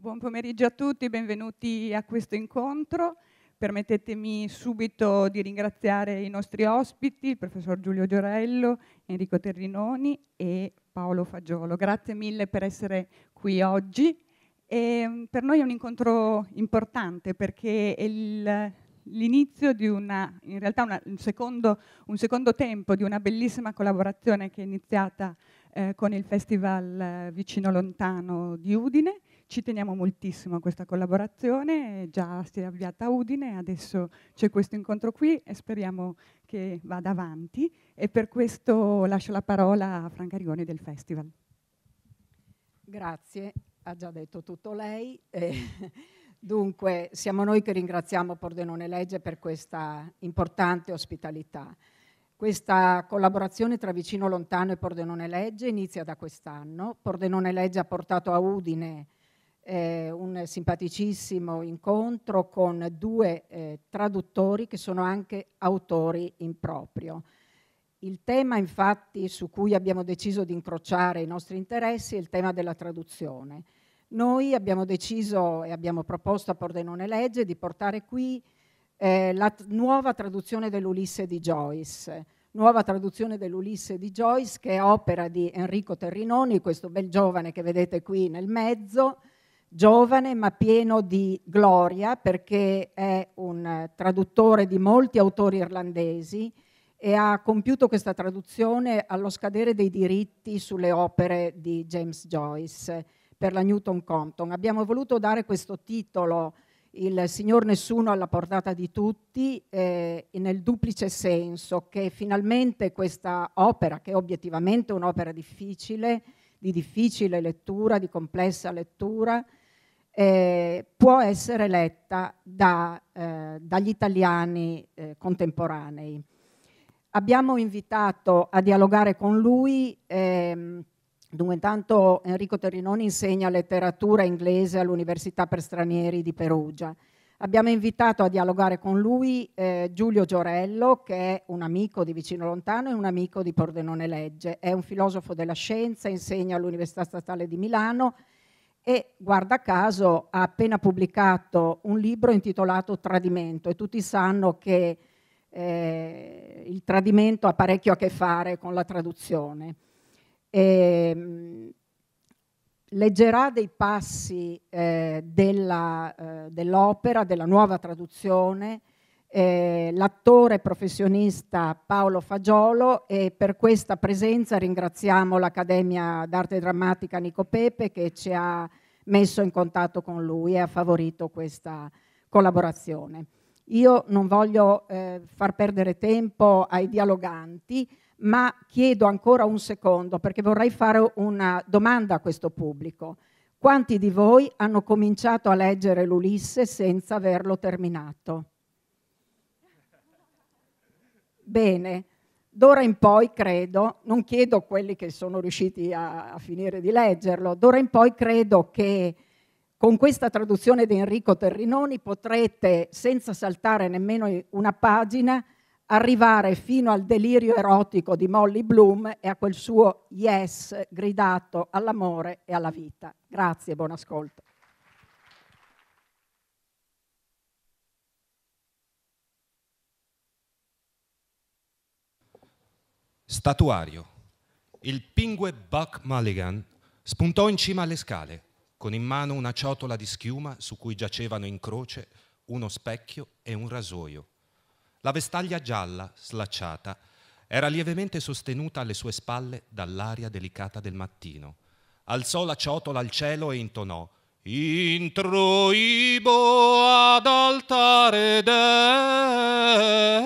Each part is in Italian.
Buon pomeriggio a tutti, benvenuti a questo incontro. Permettetemi subito di ringraziare i nostri ospiti, il professor Giulio Giorello, Enrico Terrinoni e Paolo Fagiolo. Grazie mille per essere qui oggi. E ehm, per noi è un incontro importante perché è il, l'inizio di una, in realtà una, un, secondo, un, secondo, tempo di una bellissima collaborazione che è iniziata eh, con il Festival eh, Vicino Lontano di Udine ci teniamo moltissimo a questa collaborazione, già si è avviata a Udine, adesso c'è questo incontro qui e speriamo che vada avanti e per questo lascio la parola a Franca Rigoni del Festival. Grazie, ha già detto tutto lei. Eh, dunque, siamo noi che ringraziamo Pordenone Legge per questa importante ospitalità. Questa collaborazione tra Vicino Lontano e Pordenone Legge inizia da quest'anno. Pordenone Legge ha portato a Udine eh, un simpaticissimo incontro con due eh, traduttori che sono anche autori in proprio. Il tema infatti su cui abbiamo deciso di incrociare i nostri interessi è il tema della traduzione. Noi abbiamo deciso e abbiamo proposto a Pordenone Legge di portare qui eh, la nuova traduzione dell'Ulisse di Joyce, nuova traduzione dell'Ulisse di Joyce che è opera di Enrico Terrinoni, questo bel giovane che vedete qui nel mezzo, giovane ma pieno di gloria perché è un eh, traduttore di molti autori irlandesi e ha compiuto questa traduzione allo scadere dei diritti sulle opere di James Joyce per la Newton Compton. Abbiamo voluto dare questo titolo, Il Signor Nessuno alla portata di tutti, eh, nel duplice senso che finalmente questa opera, che è obiettivamente un'opera difficile, di difficile lettura, di complessa lettura, eh, può essere letta da, eh, dagli italiani eh, contemporanei. Abbiamo invitato a dialogare con lui, ehm, dunque intanto Enrico Terrinoni insegna letteratura inglese all'Università per Stranieri di Perugia. Abbiamo invitato a dialogare con lui eh, Giulio Giorello, che è un amico di Vicino Lontano e un amico di Pordenone Legge. È un filosofo della scienza, insegna all'Università Statale di Milano e, guarda caso, ha appena pubblicato un libro intitolato Tradimento e tutti sanno che eh, il tradimento ha parecchio a che fare con la traduzione. E, ehm, leggerà dei passi eh, della, eh, dell'opera, della nuova traduzione, eh, l'attore professionista Paolo Fagiolo e per questa presenza ringraziamo l'Accademia d'Arte Drammatica Nico Pepe che ci ha messo in contatto con lui e ha favorito questa collaborazione. Io non voglio eh, far perdere tempo ai dialoganti, ma chiedo ancora un secondo perché vorrei fare una domanda a questo pubblico. Quanti di voi hanno cominciato a leggere l'Ulisse senza averlo terminato? Bene, d'ora in poi credo, non chiedo a quelli che sono riusciti a, a finire di leggerlo, d'ora in poi credo che con questa traduzione di Enrico Terrinoni potrete, senza saltare nemmeno una pagina, arrivare fino al delirio erotico di Molly Bloom e a quel suo yes gridato all'amore e alla vita. Grazie, buon ascolto. statuario. Il pingue Buck Mulligan spuntò in cima alle scale, con in mano una ciotola di schiuma su cui giacevano in croce uno specchio e un rasoio. La vestaglia gialla, slacciata, era lievemente sostenuta alle sue spalle dall'aria delicata del mattino. Alzò la ciotola al cielo e intonò Introibo ad altare dei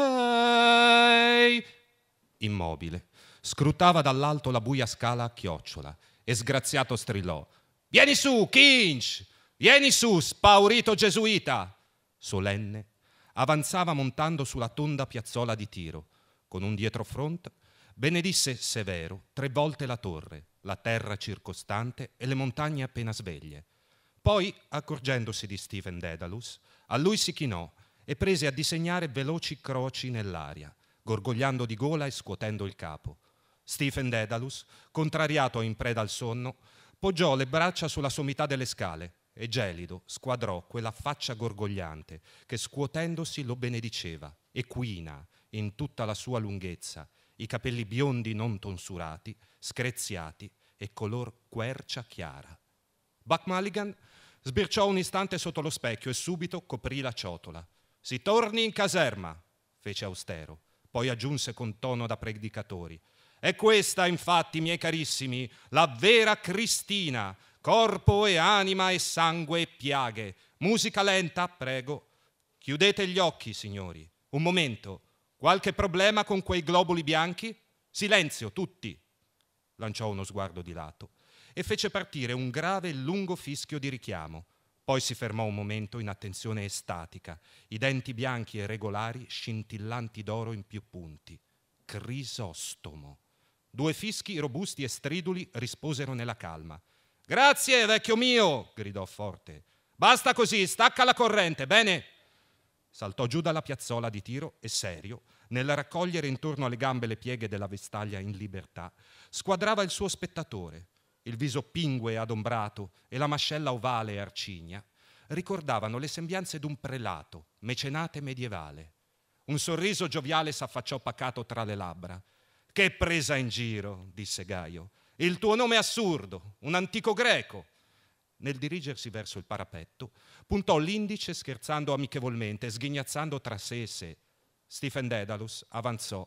immobile. Scrutava dall'alto la buia scala a chiocciola e sgraziato strillò Vieni su, Kinch! Vieni su, spaurito gesuita! Solenne, avanzava montando sulla tonda piazzola di tiro. Con un dietrofront benedisse severo tre volte la torre, la terra circostante e le montagne appena sveglie. Poi, accorgendosi di Stephen Dedalus, a lui si chinò e prese a disegnare veloci croci nell'aria, gorgogliando di gola e scuotendo il capo. Stephen Dedalus, contrariato e in preda al sonno, poggiò le braccia sulla sommità delle scale e gelido squadrò quella faccia gorgogliante che scuotendosi lo benediceva, equina in tutta la sua lunghezza, i capelli biondi non tonsurati, screziati e color quercia chiara. Buck Mulligan sbirciò un istante sotto lo specchio e subito coprì la ciotola. Si torni in caserma, fece austero. Poi aggiunse con tono da predicatori. È questa, infatti, miei carissimi, la vera Cristina, corpo e anima e sangue e piaghe. Musica lenta, prego. Chiudete gli occhi, signori. Un momento. Qualche problema con quei globuli bianchi? Silenzio, tutti. Lanciò uno sguardo di lato e fece partire un grave e lungo fischio di richiamo. Poi si fermò un momento in attenzione estatica, i denti bianchi e regolari scintillanti d'oro in più punti. Crisostomo. Due fischi robusti e striduli risposero nella calma. Grazie, vecchio mio! gridò forte. Basta così, stacca la corrente, bene? Saltò giù dalla piazzola di tiro e serio, nel raccogliere intorno alle gambe le pieghe della vestaglia in libertà, squadrava il suo spettatore, il viso pingue e adombrato e la mascella ovale e arcigna, ricordavano le sembianze d'un prelato, mecenate medievale. Un sorriso gioviale s'affacciò pacato tra le labbra. Che presa in giro, disse Gaio. Il tuo nome è assurdo, un antico greco. Nel dirigersi verso il parapetto, puntò l'indice scherzando amichevolmente, sghignazzando tra sé e sé. Stephen Dedalus avanzò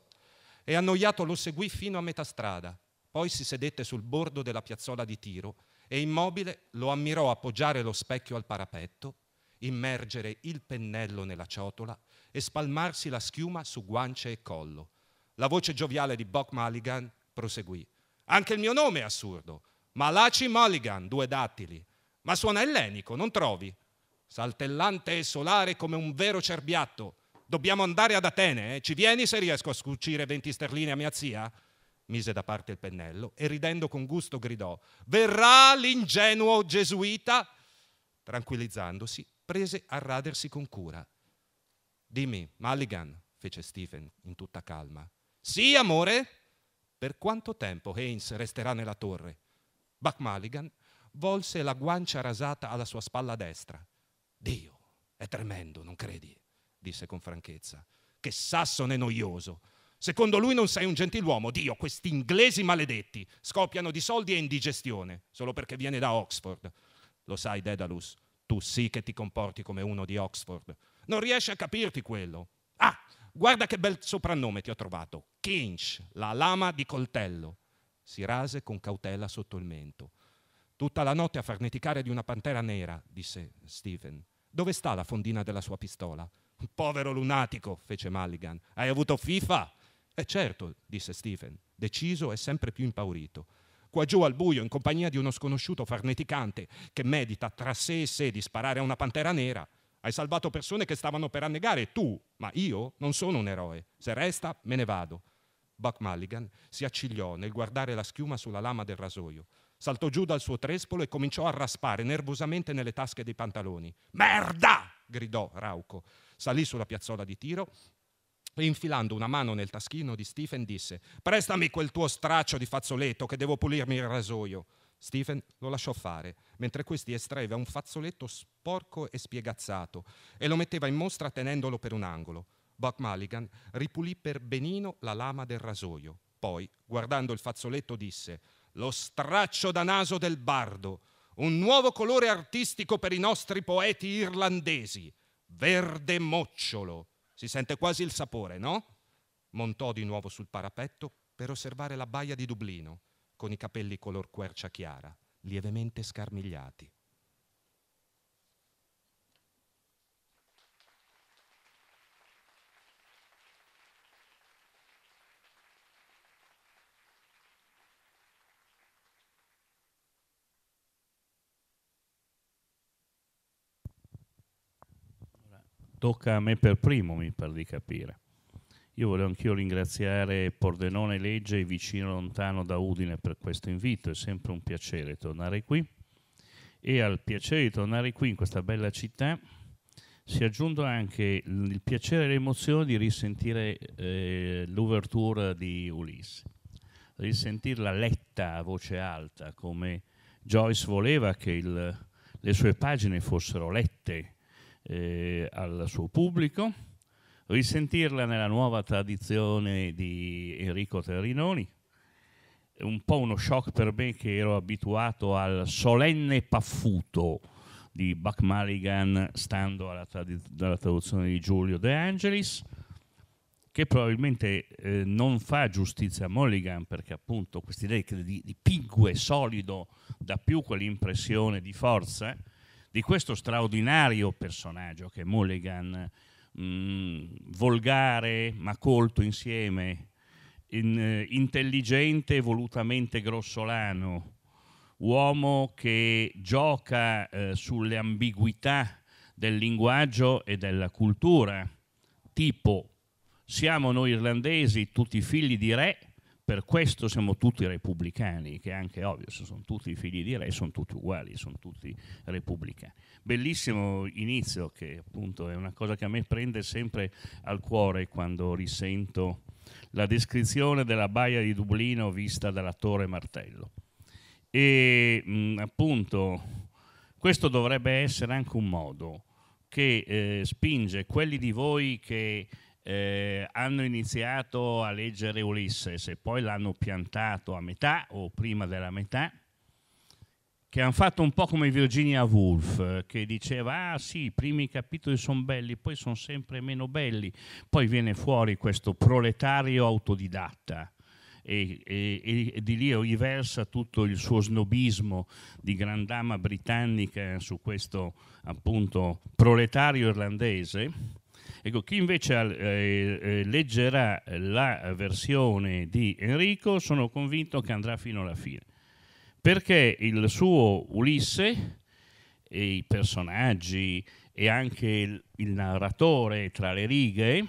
e annoiato lo seguì fino a metà strada. Poi si sedette sul bordo della piazzola di Tiro e immobile lo ammirò appoggiare lo specchio al parapetto, immergere il pennello nella ciotola e spalmarsi la schiuma su guance e collo. La voce gioviale di Bock Mulligan proseguì. Anche il mio nome è assurdo. Malachi Mulligan, due dattili. Ma suona ellenico, non trovi? Saltellante e solare come un vero cerbiatto. Dobbiamo andare ad Atene, eh? Ci vieni se riesco a scucire 20 sterline a mia zia? mise da parte il pennello e ridendo con gusto gridò Verrà l'ingenuo gesuita? Tranquillizzandosi, prese a radersi con cura. Dimmi, Mulligan, fece Stephen in tutta calma. Sì, amore? Per quanto tempo Haynes resterà nella torre? Buck Mulligan volse la guancia rasata alla sua spalla destra. Dio, è tremendo, non credi? disse con franchezza. Che sassone noioso! Secondo lui non sei un gentiluomo. Dio, questi inglesi maledetti scoppiano di soldi e indigestione, solo perché viene da Oxford. Lo sai, Dedalus, tu sì che ti comporti come uno di Oxford. Non riesci a capirti quello. Ah, guarda che bel soprannome ti ho trovato. Kinch, la lama di coltello. Si rase con cautela sotto il mento. Tutta la notte a farneticare di una pantera nera, disse Stephen. Dove sta la fondina della sua pistola? Povero lunatico, fece Mulligan. Hai avuto FIFA? E eh, certo, disse Stephen, deciso e sempre più impaurito. Qua giù al buio, in compagnia di uno sconosciuto farneticante che medita tra sé e sé di sparare a una pantera nera, hai salvato persone che stavano per annegare, tu, ma io non sono un eroe. Se resta, me ne vado. Buck Mulligan si accigliò nel guardare la schiuma sulla lama del rasoio. Saltò giù dal suo trespolo e cominciò a raspare nervosamente nelle tasche dei pantaloni. Merda! gridò Rauco. Salì sulla piazzola di tiro e infilando una mano nel taschino di Stephen disse «Prestami quel tuo straccio di fazzoletto che devo pulirmi il rasoio». Stephen lo lasciò fare, mentre questi estraeva un fazzoletto sporco e spiegazzato e lo metteva in mostra tenendolo per un angolo. Buck Mulligan ripulì per benino la lama del rasoio. Poi, guardando il fazzoletto, disse «Lo straccio da naso del bardo, un nuovo colore artistico per i nostri poeti irlandesi, verde mocciolo». Si sente quasi il sapore, no? Montò di nuovo sul parapetto per osservare la baia di Dublino, con i capelli color quercia chiara, lievemente scarmigliati. tocca a me per primo, mi pare di capire. Io volevo anch'io ringraziare Pordenone Legge, vicino lontano da Udine, per questo invito. È sempre un piacere tornare qui. E al piacere di tornare qui in questa bella città si è aggiunto anche il piacere e l'emozione di risentire eh, l'ouverture di Ulisse, risentirla letta a voce alta, come Joyce voleva che il, le sue pagine fossero lette eh, al suo pubblico, risentirla nella nuova tradizione di Enrico Terrinoni, un po' uno shock per me che ero abituato al solenne paffuto di Buck Mulligan stando alla, trad- alla traduzione di Giulio De Angelis che probabilmente eh, non fa giustizia a Mulligan perché appunto questa idea di, di pingue solido dà più quell'impressione di forza eh, di questo straordinario personaggio che è Mulligan, mh, mm, volgare ma colto insieme, in, eh, intelligente e volutamente grossolano, uomo che gioca eh, sulle ambiguità del linguaggio e della cultura, tipo siamo noi irlandesi, tutti figli di re, per questo siamo tutti repubblicani, che è anche ovvio, se sono tutti figli di re, sono tutti uguali, sono tutti repubblicani. Bellissimo inizio che appunto è una cosa che a me prende sempre al cuore quando risento la descrizione della baia di Dublino vista dalla Torre Martello. E mh, appunto questo dovrebbe essere anche un modo che eh, spinge quelli di voi che eh, hanno iniziato a leggere Ulisse e poi l'hanno piantato a metà o prima della metà, che hanno fatto un po' come Virginia Woolf, che diceva, ah sì, i primi capitoli sono belli, poi sono sempre meno belli, poi viene fuori questo proletario autodidatta. E, e, e, di lì riversa tutto il suo snobismo di grandama britannica su questo appunto proletario irlandese Ecco, chi invece eh, eh, leggerà la versione di Enrico sono convinto che andrà fino alla fine, perché il suo Ulisse e i personaggi e anche il, il narratore tra le righe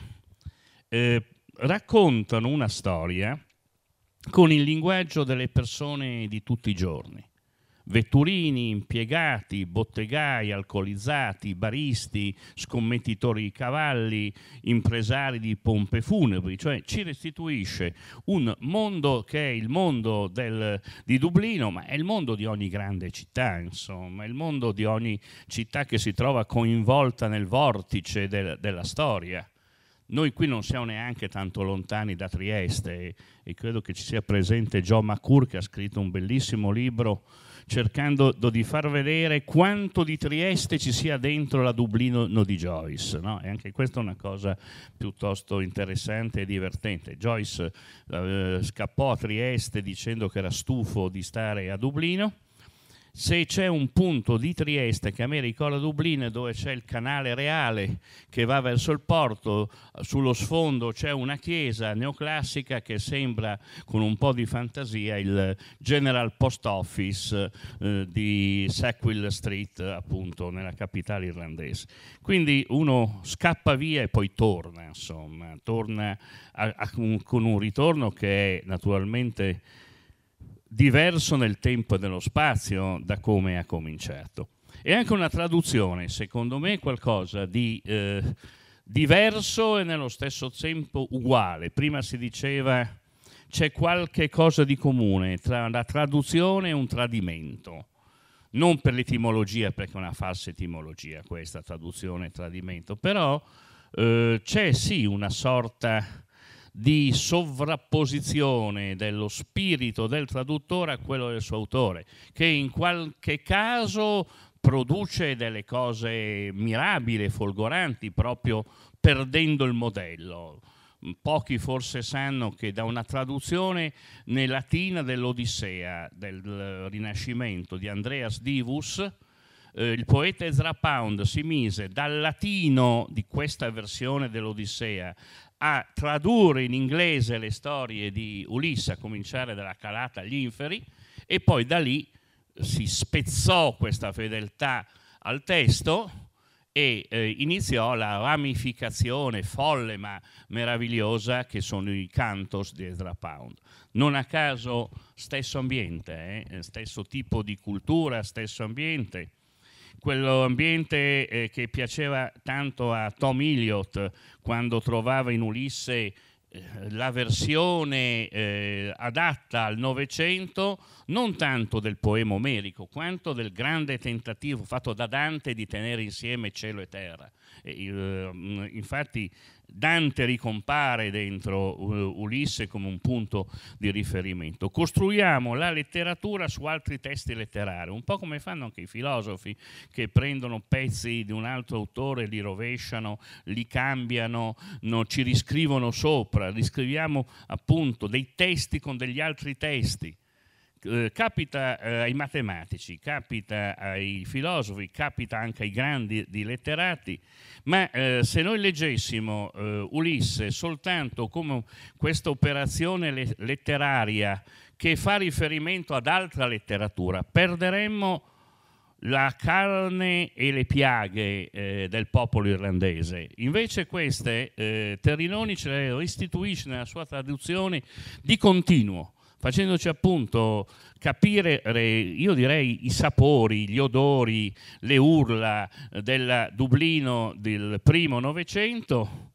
eh, raccontano una storia con il linguaggio delle persone di tutti i giorni vetturini, impiegati, bottegai, alcolizzati, baristi, scommettitori di cavalli, impresari di pompe funebri, cioè ci restituisce un mondo che è il mondo del, di Dublino, ma è il mondo di ogni grande città, insomma, è il mondo di ogni città che si trova coinvolta nel vortice del, della storia. Noi qui non siamo neanche tanto lontani da Trieste e, e credo che ci sia presente Joe McCour che ha scritto un bellissimo libro cercando di far vedere quanto di Trieste ci sia dentro la Dublino no di Joyce. No? E anche questa è una cosa piuttosto interessante e divertente. Joyce eh, scappò a Trieste dicendo che era stufo di stare a Dublino se c'è un punto di Trieste che a me ricorda Dublino dove c'è il canale reale che va verso il porto, sullo sfondo c'è una chiesa neoclassica che sembra con un po' di fantasia il General Post Office eh, di Sackville Street appunto nella capitale irlandese. Quindi uno scappa via e poi torna, insomma, torna a, a, con un ritorno che è naturalmente diverso nel tempo e nello spazio da come ha cominciato. E anche una traduzione, secondo me, qualcosa di eh, diverso e nello stesso tempo uguale. Prima si diceva c'è qualche cosa di comune tra la traduzione e un tradimento. Non per l'etimologia, perché è una falsa etimologia questa traduzione e tradimento, però eh, c'è sì una sorta di sovrapposizione dello spirito del traduttore a quello del suo autore, che in qualche caso produce delle cose mirabili, folgoranti, proprio perdendo il modello. Pochi forse sanno che da una traduzione nel latina dell'Odissea del Rinascimento di Andreas Divus, eh, il poeta Ezra Pound si mise dal latino di questa versione dell'Odissea a tradurre in inglese le storie di Ulisse, a cominciare dalla calata agli inferi, e poi da lì si spezzò questa fedeltà al testo e eh, iniziò la ramificazione folle ma meravigliosa che sono i cantos di Ezra Pound. Non a caso stesso ambiente, eh? stesso tipo di cultura, stesso ambiente, quell'ambiente eh, che piaceva tanto a Tom Elliott quando trovava in Ulisse eh, la versione eh, adatta al Novecento non tanto del poema omerico quanto del grande tentativo fatto da Dante di tenere insieme cielo e terra. Mm, infatti Dante ricompare dentro eh, Ulisse come un punto di riferimento. Costruiamo la letteratura su altri testi letterari, un po' come fanno anche i filosofi che prendono pezzi di un altro autore, li rovesciano, li cambiano, no, ci riscrivono sopra, riscriviamo appunto dei testi con degli altri testi. Eh, capita eh, ai matematici, capita ai filosofi, capita anche ai grandi di letterati, ma eh, se noi leggessimo eh, Ulisse soltanto come questa operazione le- letteraria che fa riferimento ad altra letteratura, perderemmo la carne e le piaghe eh, del popolo irlandese. Invece queste eh, Terrinoni ce le restituisce nella sua traduzione di continuo facendoci appunto capire, io direi, i sapori, gli odori, le urla del Dublino del primo Novecento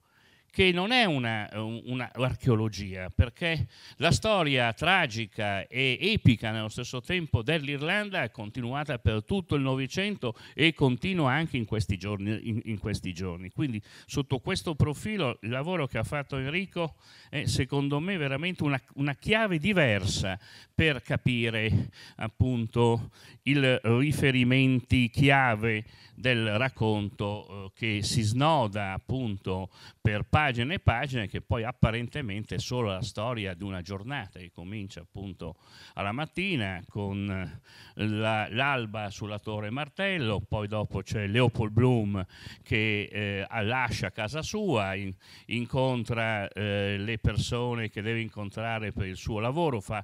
che non è un'archeologia, una perché la storia tragica e epica nello stesso tempo dell'Irlanda è continuata per tutto il Novecento e continua anche in questi, giorni, in, in questi, giorni, Quindi sotto questo profilo il lavoro che ha fatto Enrico è secondo me veramente una, una chiave diversa per capire appunto i riferimenti chiave del racconto eh, che si snoda appunto per parte pagine e pagine che poi apparentemente è solo la storia di una giornata che comincia appunto alla mattina con eh, la, l'alba sulla Torre Martello, poi dopo c'è Leopold Bloom che eh, lascia casa sua, in, incontra eh, le persone che deve incontrare per il suo lavoro, fa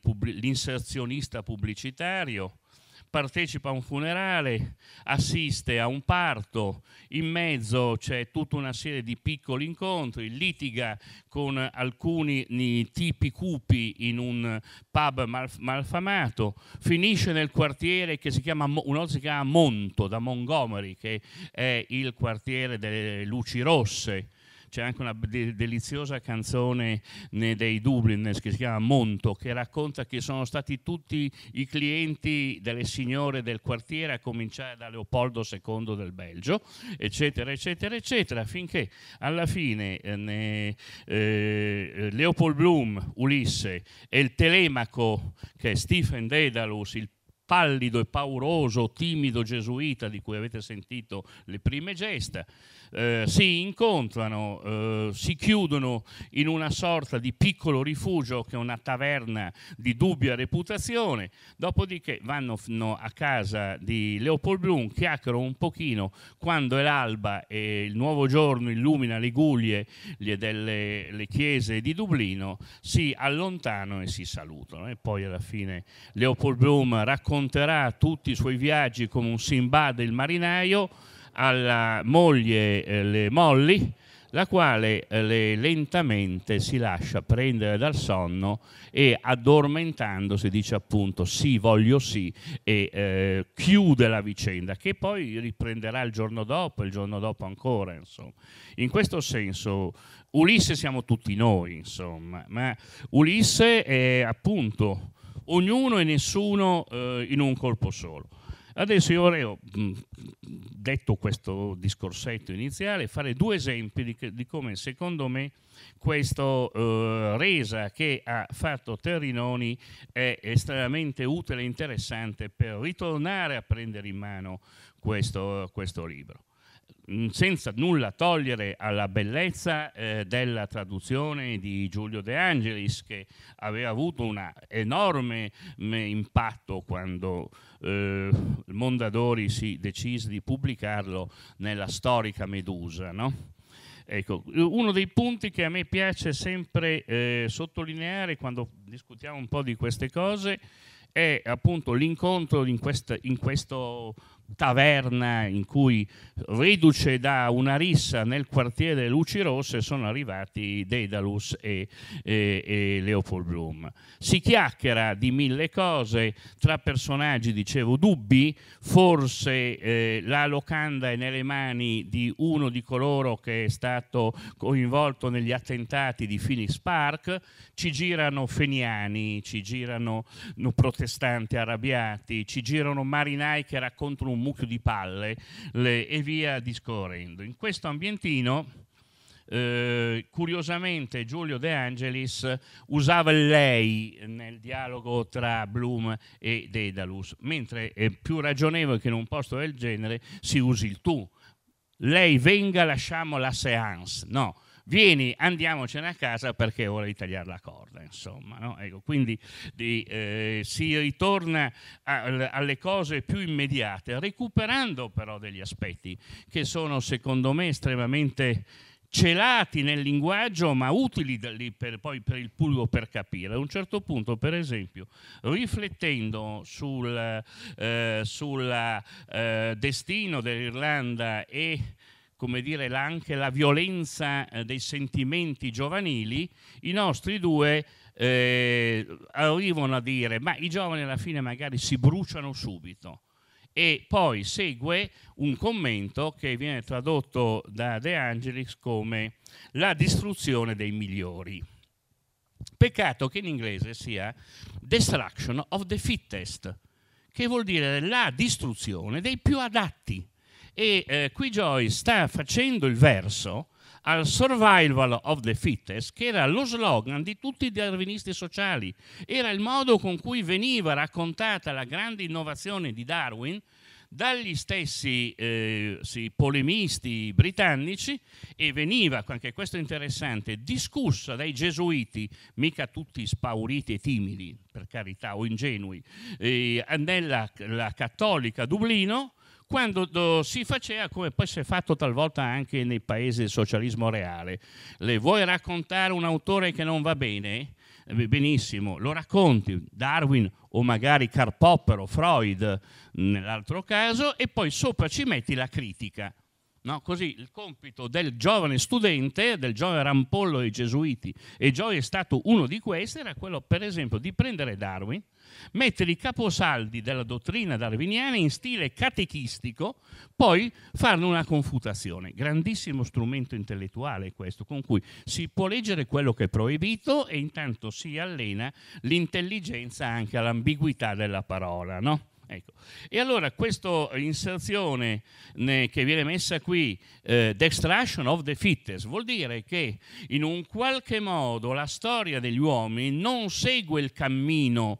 pubblic- l'inserzionista pubblicitario partecipa a un funerale, assiste a un parto, in mezzo c'è tutta una serie di piccoli incontri, litiga con alcuni tipi cupi in un pub malf- malfamato, finisce nel quartiere che si chiama, uno si chiama Monto, da Montgomery, che è il quartiere delle luci rosse, c'è anche una de- deliziosa canzone dei Dublin che si chiama Monto, che racconta che sono stati tutti i clienti delle signore del quartiere, a cominciare da Leopoldo II del Belgio, eccetera, eccetera, eccetera, finché alla fine eh, ne, eh, Leopold Bloom, Ulisse, e il telemaco che è Stephen Dedalus, il pallido e pauroso, timido gesuita di cui avete sentito le prime gesta, eh, si incontrano, eh, si chiudono in una sorta di piccolo rifugio che è una taverna di dubbia reputazione, dopodiché vanno a casa di Leopold Bloom, chiacchierano un pochino, quando è l'alba e il nuovo giorno illumina le guglie delle le chiese di Dublino, si allontanano e si salutano e poi alla fine Leopold Bloom racconta racconterà tutti i suoi viaggi come un Simbad il marinaio alla moglie eh, le Molly, la quale eh, le lentamente si lascia prendere dal sonno e addormentandosi dice appunto sì, voglio sì e eh, chiude la vicenda che poi riprenderà il giorno dopo, il giorno dopo ancora. Insomma. In questo senso Ulisse siamo tutti noi, insomma, ma Ulisse è appunto ognuno e nessuno eh, in un colpo solo. Adesso io vorrei, oh, mm, detto questo discorsetto iniziale, fare due esempi di, di come secondo me questa eh, resa che ha fatto Terrinoni è estremamente utile e interessante per ritornare a prendere in mano questo, questo libro. Mm, senza nulla togliere alla bellezza eh, della traduzione di Giulio De Angelis che aveva avuto un enorme mm, impatto quando eh, Mondadori si decise di pubblicarlo nella storica Medusa. No? Ecco, uno dei punti che a me piace sempre eh, sottolineare quando discutiamo un po' di queste cose è appunto l'incontro in, quest- in questo taverna in cui riduce da una rissa nel quartiere Luci Rosse sono arrivati Daedalus e, e, e Leopold Bloom. Si chiacchiera di mille cose, tra personaggi dicevo dubbi, forse eh, la locanda è nelle mani di uno di coloro che è stato coinvolto negli attentati di Phoenix Park, ci girano feniani, ci girano protestanti arrabbiati, ci girano marinai che raccontano un mucchio di palle le, e via discorrendo. In questo ambientino, eh, curiosamente, Giulio De Angelis usava lei nel dialogo tra Bloom e Daedalus, mentre è più ragionevole che in un posto del genere si usi il tu. Lei venga, lasciamo la seance. No, vieni, andiamocene a casa perché è ora di tagliare la corda, insomma. No? Ecco, quindi di, eh, si ritorna a, alle cose più immediate, recuperando però degli aspetti che sono secondo me estremamente celati nel linguaggio ma utili per, poi per il pubblico per capire. A un certo punto, per esempio, riflettendo sul eh, sulla, eh, destino dell'Irlanda e come dire, la, anche la violenza eh, dei sentimenti giovanili, i nostri due eh, arrivano a dire ma i giovani alla fine magari si bruciano subito. E poi segue un commento che viene tradotto da De Angelis come la distruzione dei migliori. Peccato che in inglese sia destruction of the fittest, che vuol dire la distruzione dei più adatti e eh, qui Joy sta facendo il verso al survival of the fittest, che era lo slogan di tutti i darwinisti sociali, era il modo con cui veniva raccontata la grande innovazione di Darwin dagli stessi eh, sì, polemisti britannici e veniva, anche questo è interessante, discussa dai gesuiti, mica tutti spauriti e timidi, per carità, o ingenui, eh, nella cattolica Dublino, quando do, si faceva, come poi si è fatto talvolta anche nei paesi del socialismo reale, le vuoi raccontare un autore che non va bene? Eh, benissimo, lo racconti, Darwin o magari Carl Popper o Freud nell'altro caso, e poi sopra ci metti la critica. No, così il compito del giovane studente, del giovane rampollo dei gesuiti, e Joy è stato uno di questi, era quello per esempio di prendere Darwin, mettere i caposaldi della dottrina darwiniana in stile catechistico, poi farne una confutazione. Grandissimo strumento intellettuale questo, con cui si può leggere quello che è proibito e intanto si allena l'intelligenza anche all'ambiguità della parola, no? Ecco. E allora questa inserzione che viene messa qui, eh, The Extraction of the Fittest, vuol dire che in un qualche modo la storia degli uomini non segue il cammino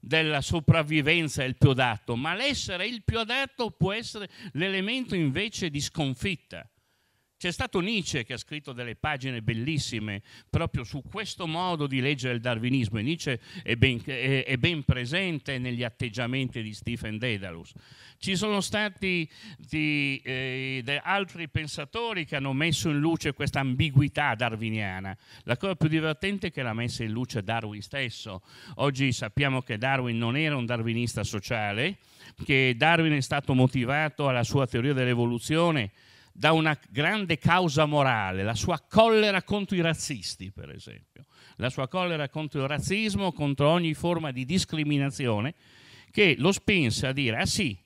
della sopravvivenza e il più adatto, ma l'essere il più adatto può essere l'elemento invece di sconfitta. C'è stato Nietzsche che ha scritto delle pagine bellissime proprio su questo modo di leggere il darwinismo e Nietzsche è ben, è, è ben presente negli atteggiamenti di Stephen Dedalus. Ci sono stati di, eh, altri pensatori che hanno messo in luce questa ambiguità darwiniana. La cosa più divertente è che l'ha messa in luce Darwin stesso. Oggi sappiamo che Darwin non era un darwinista sociale, che Darwin è stato motivato alla sua teoria dell'evoluzione da una grande causa morale, la sua collera contro i razzisti, per esempio, la sua collera contro il razzismo, contro ogni forma di discriminazione, che lo spinse a dire, ah sì,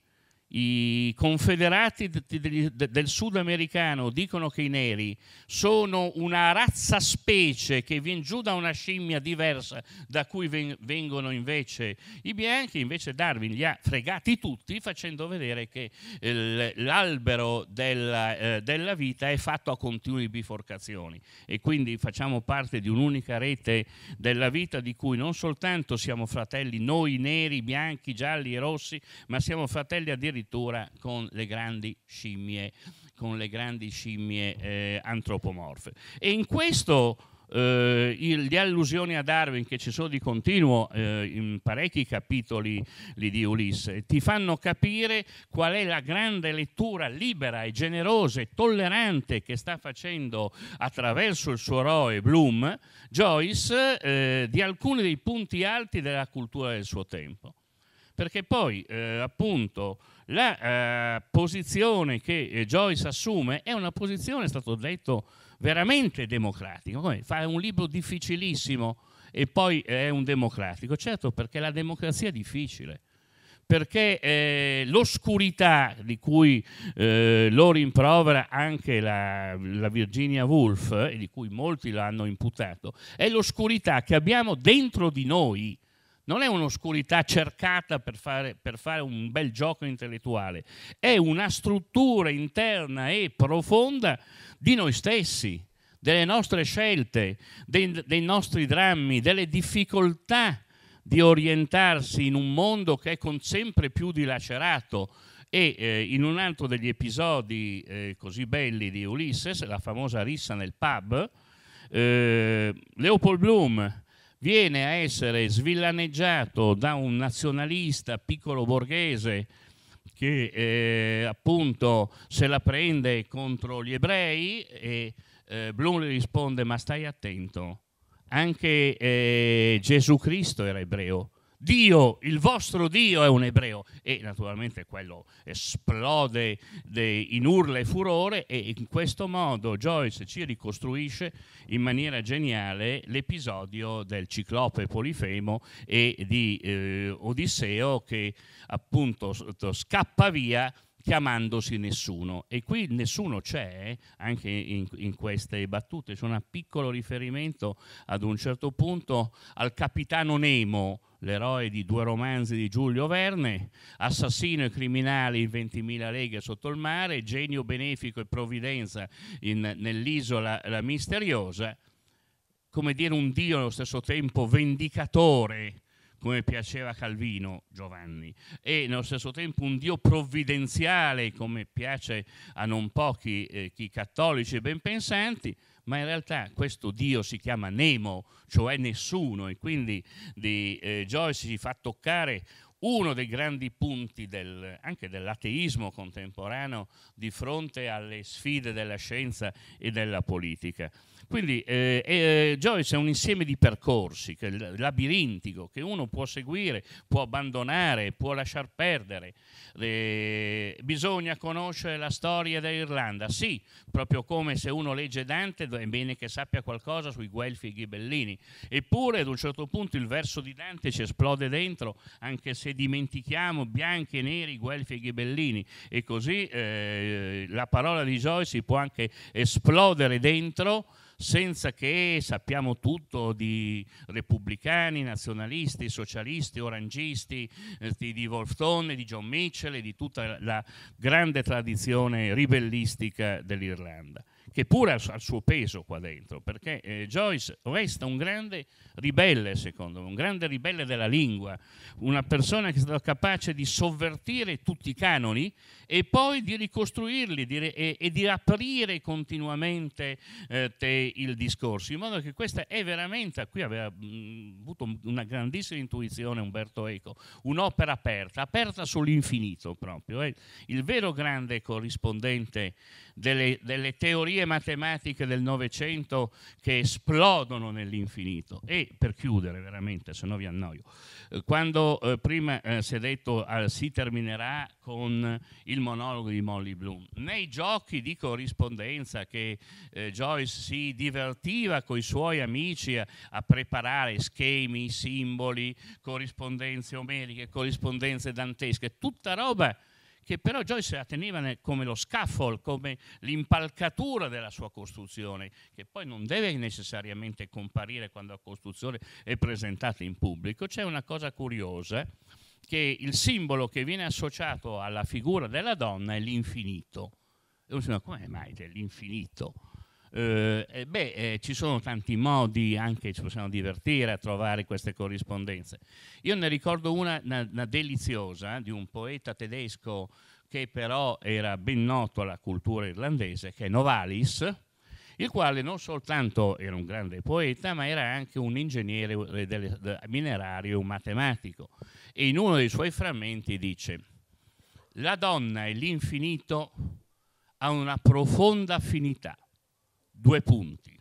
i confederati del sud americano dicono che i neri sono una razza specie che viene giù da una scimmia diversa da cui vengono invece i bianchi, invece Darwin li ha fregati tutti facendo vedere che eh, l'albero della, eh, della vita è fatto a continui biforcazioni e quindi facciamo parte di un'unica rete della vita di cui non soltanto siamo fratelli noi neri, bianchi, gialli e rossi, ma siamo fratelli addirittura addirittura con le grandi scimmie, con le grandi scimmie eh, antropomorfe. E in questo eh, il, le allusioni a Darwin che ci sono di continuo eh, in parecchi capitoli di Ulisse ti fanno capire qual è la grande lettura libera e generosa e tollerante che sta facendo attraverso il suo eroe Bloom Joyce eh, di alcuni dei punti alti della cultura del suo tempo perché poi eh, appunto la eh, posizione che eh, Joyce assume è una posizione, è stato detto, veramente democratica. Come fare un libro difficilissimo e poi eh, è un democratico, certo perché la democrazia è difficile perché eh, l'oscurità di cui eh, lo rimprovera anche la, la Virginia Woolf, e eh, di cui molti l'hanno imputato, è l'oscurità che abbiamo dentro di noi, non è un'oscurità cercata per fare, per fare, un bel gioco intellettuale, è una struttura interna e profonda di noi stessi, delle nostre scelte, dei, dei nostri drammi, delle difficoltà di orientarsi in un mondo che è con sempre più dilacerato. E eh, in un altro degli episodi eh, così belli di Ulysses, la famosa rissa nel pub, eh, Leopold Bloom, viene a essere svillaneggiato da un nazionalista piccolo borghese che eh, appunto se la prende contro gli ebrei e eh, Blum gli risponde ma stai attento, anche eh, Gesù Cristo era ebreo, Dio, il vostro Dio è un ebreo. E naturalmente quello esplode in urla e furore e in questo modo Joyce ci ricostruisce in maniera geniale l'episodio del ciclope Polifemo e di eh, Odisseo che appunto scappa via chiamandosi nessuno. E qui nessuno c'è, anche in, in, queste battute, c'è un piccolo riferimento ad un certo punto al capitano Nemo, l'eroe di due romanzi di Giulio Verne, assassino e criminale in 20.000 leghe sotto il mare, genio benefico e provvidenza in, nell'isola misteriosa, come dire un Dio allo stesso tempo vendicatore come piaceva Calvino Giovanni, e nello stesso tempo un Dio provvidenziale, come piace a non pochi eh, chi cattolici e ben pensanti, ma in realtà questo Dio si chiama Nemo, cioè nessuno, e quindi di eh, Joyce si fa toccare uno dei grandi punti del, anche dell'ateismo contemporaneo di fronte alle sfide della scienza e della politica. Quindi eh, eh, Joyce è un insieme di percorsi che, labirintico che uno può seguire, può abbandonare, può lasciar perdere. Eh, bisogna conoscere la storia dell'Irlanda, sì, proprio come se uno legge Dante è bene che sappia qualcosa sui Guelfi e i Ghibellini. Eppure ad un certo punto il verso di Dante ci esplode dentro, anche se dimentichiamo bianchi e neri, Guelfi e Ghibellini. E così eh, la parola di Joyce si può anche esplodere dentro senza che sappiamo tutto di repubblicani, nazionalisti, socialisti, orangisti, eh, di Wolf Tone, di John Mitchell e di tutta la grande tradizione ribellistica dell'Irlanda che pure ha, il suo peso qua dentro, perché eh, Joyce resta un grande ribelle, secondo me, un grande ribelle della lingua, una persona che è stata capace di sovvertire tutti i canoni e poi di ricostruirli di re- e, e, di aprire continuamente eh, il discorso, in modo che questa è veramente, qui aveva mh, mm, avuto una grandissima intuizione Umberto Eco, un'opera aperta, aperta sull'infinito proprio, eh. il vero grande corrispondente delle, delle teorie matematiche del Novecento che esplodono nell'infinito. E per chiudere veramente, se no vi annoio, eh, quando eh, prima eh, si è detto eh, si terminerà con il monologo di Molly Bloom, nei giochi di corrispondenza che eh, Joyce si divertiva con i suoi amici a, a preparare schemi, simboli, corrispondenze omeriche, corrispondenze dantesche, tutta roba che però Joyce la teneva come lo scaffold, come l'impalcatura della sua costruzione, che poi non deve necessariamente comparire quando la costruzione è presentata in pubblico. C'è una cosa curiosa che il simbolo che viene associato alla figura della donna è l'infinito. E uno si dice, come mai dell'infinito? Eh, eh, beh, eh, ci sono tanti modi anche ci possiamo divertire a trovare queste corrispondenze. Io ne ricordo una, una, una deliziosa eh, di un poeta tedesco che però era ben noto alla cultura irlandese, che è Novalis, il quale non soltanto era un grande poeta, ma era anche un ingegnere eh, minerario un matematico. E in uno dei suoi frammenti dice: La donna e l'infinito hanno una profonda affinità. Due punti.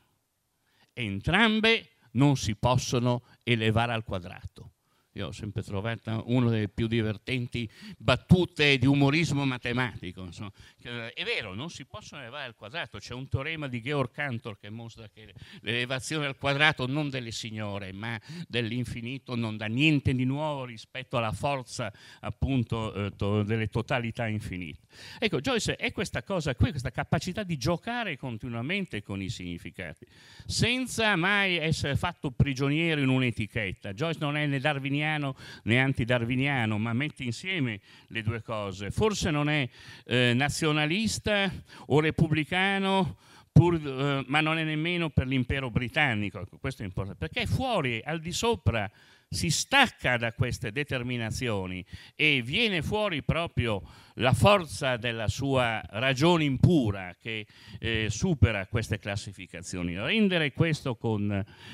Entrambe non si possono elevare al quadrato. Io ho sempre trovato una delle più divertenti battute di umorismo matematico. Insomma. Eh, è vero, non si possono elevare al quadrato. C'è un teorema di Georg Cantor che mostra che l'elevazione al quadrato non delle signore, ma dell'infinito non dà niente di nuovo rispetto alla forza appunto eh, delle totalità infinite. Ecco, Joyce è questa cosa qui, questa capacità di giocare continuamente con i significati, senza mai essere fatto prigioniero in un'etichetta. Joyce non è né darwiniano darwiniano né antidarwiniano, ma mette insieme le due cose. Forse non è eh, nazionalista o repubblicano, Pur, eh, ma non è nemmeno per l'impero britannico, ecco, questo è importante, perché è fuori, al di sopra si stacca da queste determinazioni e viene fuori proprio la forza della sua ragione impura che eh, supera queste classificazioni. Rendere questo con,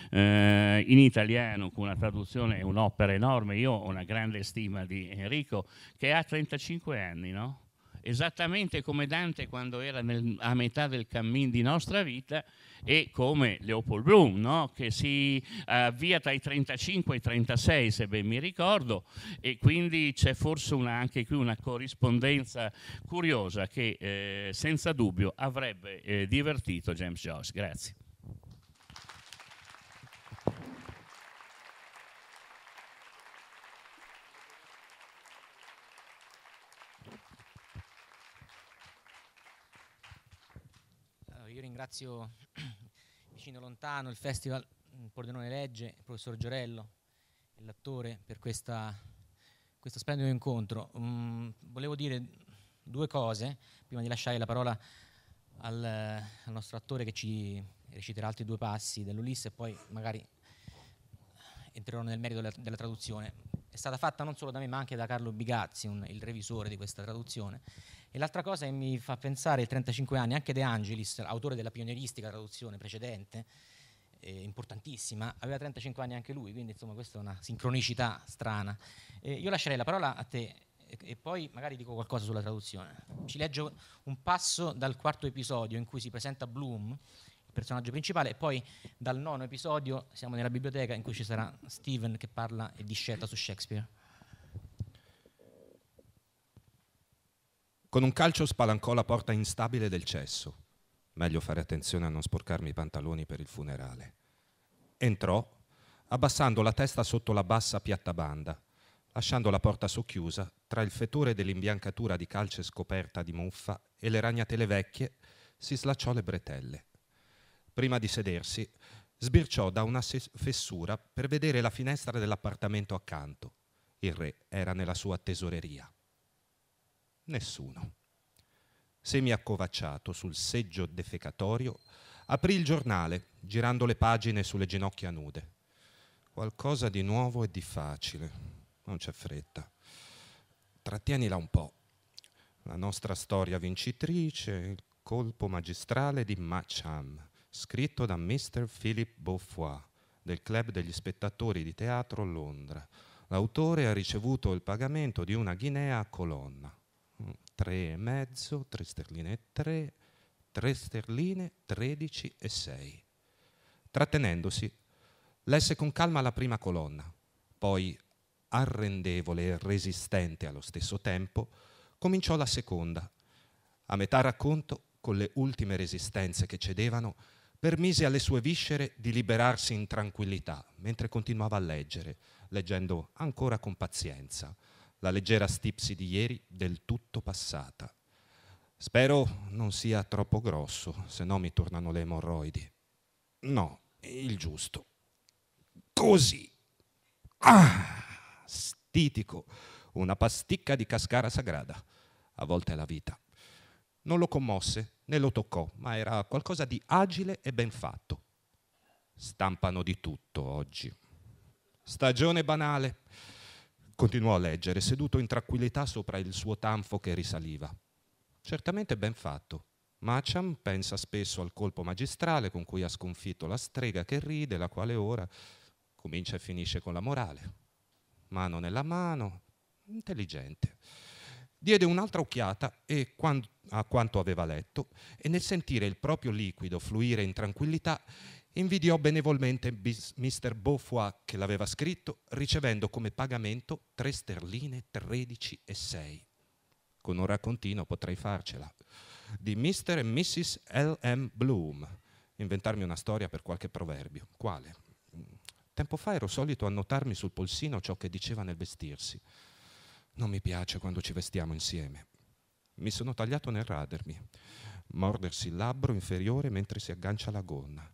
eh, in italiano con una traduzione è un'opera enorme. Io ho una grande stima di Enrico che ha 35 anni, no? esattamente come Dante quando era nel, a metà del cammino di nostra vita e come Leopold Bloom, no? che si avvia eh, tra i 35 e i 36, se ben mi ricordo, e quindi c'è forse una, anche qui una corrispondenza curiosa che eh, senza dubbio avrebbe eh, divertito James Joyce. Grazie. ringrazio vicino lontano il Festival mm, Pordenone Legge, il professor Giorello, e l'attore, per questa, questo splendido incontro. Um, volevo dire due cose prima di lasciare la parola al, al nostro attore che ci reciterà altri due passi dell'Ulisse e poi magari entrerò nel merito della, della traduzione stata fatta non solo da me ma anche da Carlo Bigazzi, un, il revisore di questa traduzione. E l'altra cosa che mi fa pensare, il 35 anni, anche De Angelis, autore della pionieristica traduzione precedente, eh, importantissima, aveva 35 anni anche lui, quindi insomma questa è una sincronicità strana. Eh, io lascerei la parola a te e, e poi magari dico qualcosa sulla traduzione. Ci leggo un passo dal quarto episodio in cui si presenta Bloom personaggio principale, e poi dal nono episodio siamo nella biblioteca in cui ci sarà Steven che parla e discetta su Shakespeare. Con un calcio spalancò la porta instabile del cesso. Meglio fare attenzione a non sporcarmi i pantaloni per il funerale. Entrò, abbassando la testa sotto la bassa piatta banda, lasciando la porta socchiusa tra il fetore dell'imbiancatura di calce scoperta di muffa e le ragnatele vecchie, si slacciò le bretelle. Prima di sedersi, sbirciò da una fessura per vedere la finestra dell'appartamento accanto. Il re era nella sua tesoreria. Nessuno. Semi accovacciato sul seggio defecatorio, aprì il giornale, girando le pagine sulle ginocchia nude. Qualcosa di nuovo e di facile. Non c'è fretta. Trattienila un po'. La nostra storia vincitrice, il colpo magistrale di Macham scritto da Mr. Philip Beaufoy del Club degli Spettatori di Teatro a Londra. L'autore ha ricevuto il pagamento di una guinea a colonna, mm, Tre e mezzo, tre sterline e tre, tre sterline, tredici e sei. Trattenendosi, lesse con calma la prima colonna, poi, arrendevole e resistente allo stesso tempo, cominciò la seconda. A metà racconto, con le ultime resistenze che cedevano, permise alle sue viscere di liberarsi in tranquillità, mentre continuava a leggere, leggendo ancora con pazienza, la leggera stipsi di ieri del tutto passata. Spero non sia troppo grosso, se no mi tornano le emorroidi. No, il giusto. Così. Ah, stitico, una pasticca di cascara sagrada. A volte è la vita. Non lo commosse né lo toccò, ma era qualcosa di agile e ben fatto. Stampano di tutto oggi. Stagione banale. Continuò a leggere, seduto in tranquillità sopra il suo tanfo che risaliva. Certamente ben fatto. Macham pensa spesso al colpo magistrale con cui ha sconfitto la strega che ride, la quale ora comincia e finisce con la morale. Mano nella mano, intelligente Diede un'altra occhiata a quanto aveva letto e nel sentire il proprio liquido fluire in tranquillità invidiò benevolmente Mr. Beaufoy che l'aveva scritto ricevendo come pagamento 3 sterline 13 e 6. Con un raccontino potrei farcela. Di Mr. e Mrs. L. M. Bloom. Inventarmi una storia per qualche proverbio. Quale? Tempo fa ero solito annotarmi sul polsino ciò che diceva nel vestirsi. Non mi piace quando ci vestiamo insieme. Mi sono tagliato nel radermi. Mordersi il labbro inferiore mentre si aggancia la gonna.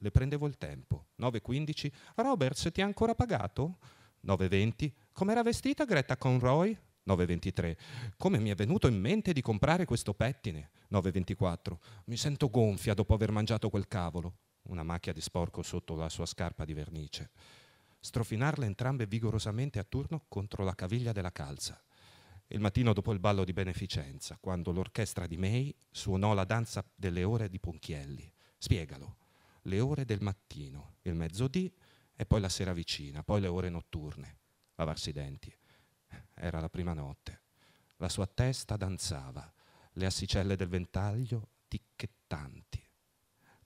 Le prendevo il tempo. 9.15. Roberts, ti ha ancora pagato? 9.20. Com'era vestita Greta Conroy? 9.23. Come mi è venuto in mente di comprare questo pettine? 9.24. Mi sento gonfia dopo aver mangiato quel cavolo. Una macchia di sporco sotto la sua scarpa di vernice strofinarle entrambe vigorosamente a turno contro la caviglia della calza. Il mattino dopo il ballo di beneficenza, quando l'orchestra di May suonò la danza delle ore di Ponchielli. Spiegalo, le ore del mattino, il mezzodì e poi la sera vicina, poi le ore notturne. Lavarsi i denti. Era la prima notte. La sua testa danzava, le assicelle del ventaglio ticchettanti.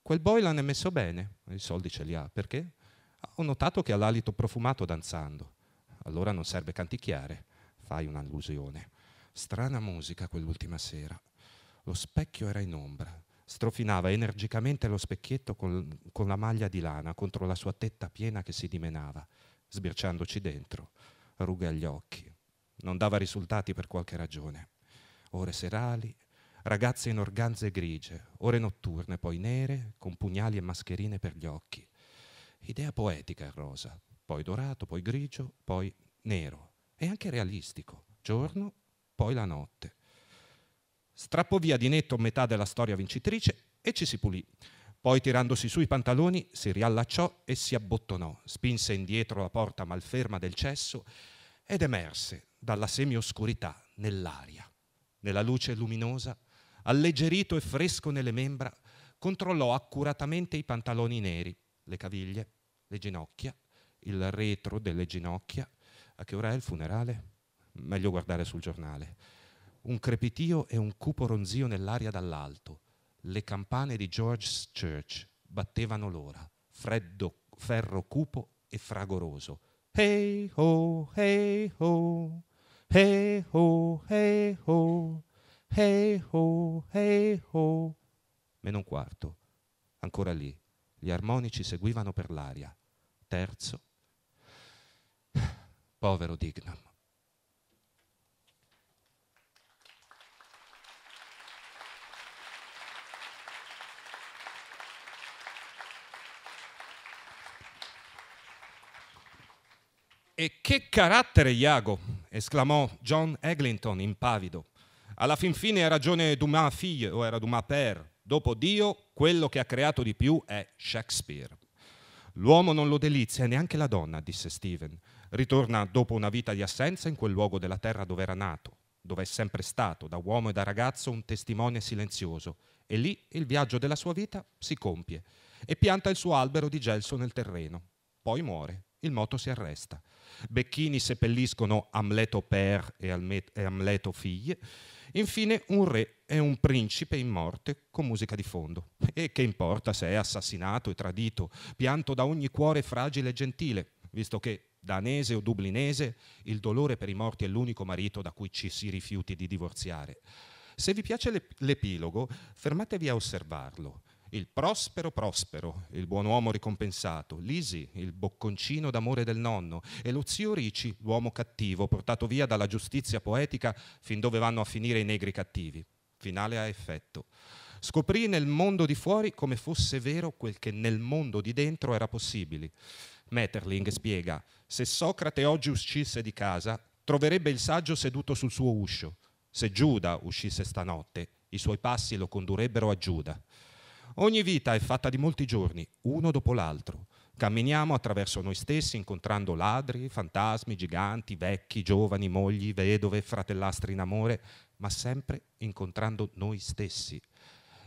Quel boy è messo bene, i soldi ce li ha, ah, perché? Ho notato che ha l'alito profumato danzando. Allora non serve canticchiare. Fai un'allusione. Strana musica quell'ultima sera. Lo specchio era in ombra. Strofinava energicamente lo specchietto con, con la maglia di lana contro la sua tetta piena che si dimenava, sbirciandoci dentro, rughe agli occhi. Non dava risultati per qualche ragione. Ore serali, ragazze in organze grigie, ore notturne poi nere, con pugnali e mascherine per gli occhi idea poetica il rosa, poi dorato, poi grigio, poi nero. E anche realistico, giorno, poi la notte. Strappò via di netto metà della storia vincitrice e ci si pulì. Poi tirandosi sui pantaloni si riallacciò e si abbottonò, spinse indietro la porta malferma del cesso ed emerse dalla semioscurità nell'aria. Nella luce luminosa, alleggerito e fresco nelle membra, controllò accuratamente i pantaloni neri, le caviglie, le ginocchia, il retro delle ginocchia. A che ora è il funerale? Meglio guardare sul giornale. Un crepitio e un cupo ronzio nell'aria dall'alto. Le campane di George's Church battevano l'ora, freddo, ferro cupo e fragoroso. Hey ho, hey ho, hey ho, hey ho, hey ho, hey ho. Meno un quarto, ancora lì, gli armonici seguivano per l'aria. Terzo, povero Dignam. E che carattere Iago! esclamò John Eglinton impavido. Alla fin fine ha ragione Dumas figlio o era Dumas père. Dopo Dio, quello che ha creato di più è Shakespeare. L'uomo non lo delizia e neanche la donna, disse Stephen. Ritorna dopo una vita di assenza in quel luogo della terra dove era nato, dove è sempre stato, da uomo e da ragazzo, un testimone silenzioso. E lì il viaggio della sua vita si compie e pianta il suo albero di gelso nel terreno. Poi muore, il moto si arresta. Becchini seppelliscono Amleto per e Amleto figlie Infine un re e un principe in morte con musica di fondo. E che importa se è assassinato e tradito, pianto da ogni cuore fragile e gentile, visto che, danese o dublinese, il dolore per i morti è l'unico marito da cui ci si rifiuti di divorziare. Se vi piace l'epilogo, fermatevi a osservarlo il prospero prospero, il buon uomo ricompensato, Lisi, il bocconcino d'amore del nonno, e lo zio Ricci, l'uomo cattivo, portato via dalla giustizia poetica fin dove vanno a finire i negri cattivi. Finale a effetto. Scoprì nel mondo di fuori come fosse vero quel che nel mondo di dentro era possibile. Metterling spiega, se Socrate oggi uscisse di casa, troverebbe il saggio seduto sul suo uscio. Se Giuda uscisse stanotte, i suoi passi lo condurrebbero a Giuda. Ogni vita è fatta di molti giorni, uno dopo l'altro. Camminiamo attraverso noi stessi incontrando ladri, fantasmi, giganti, vecchi, giovani, mogli, vedove, fratellastri in amore, ma sempre incontrando noi stessi.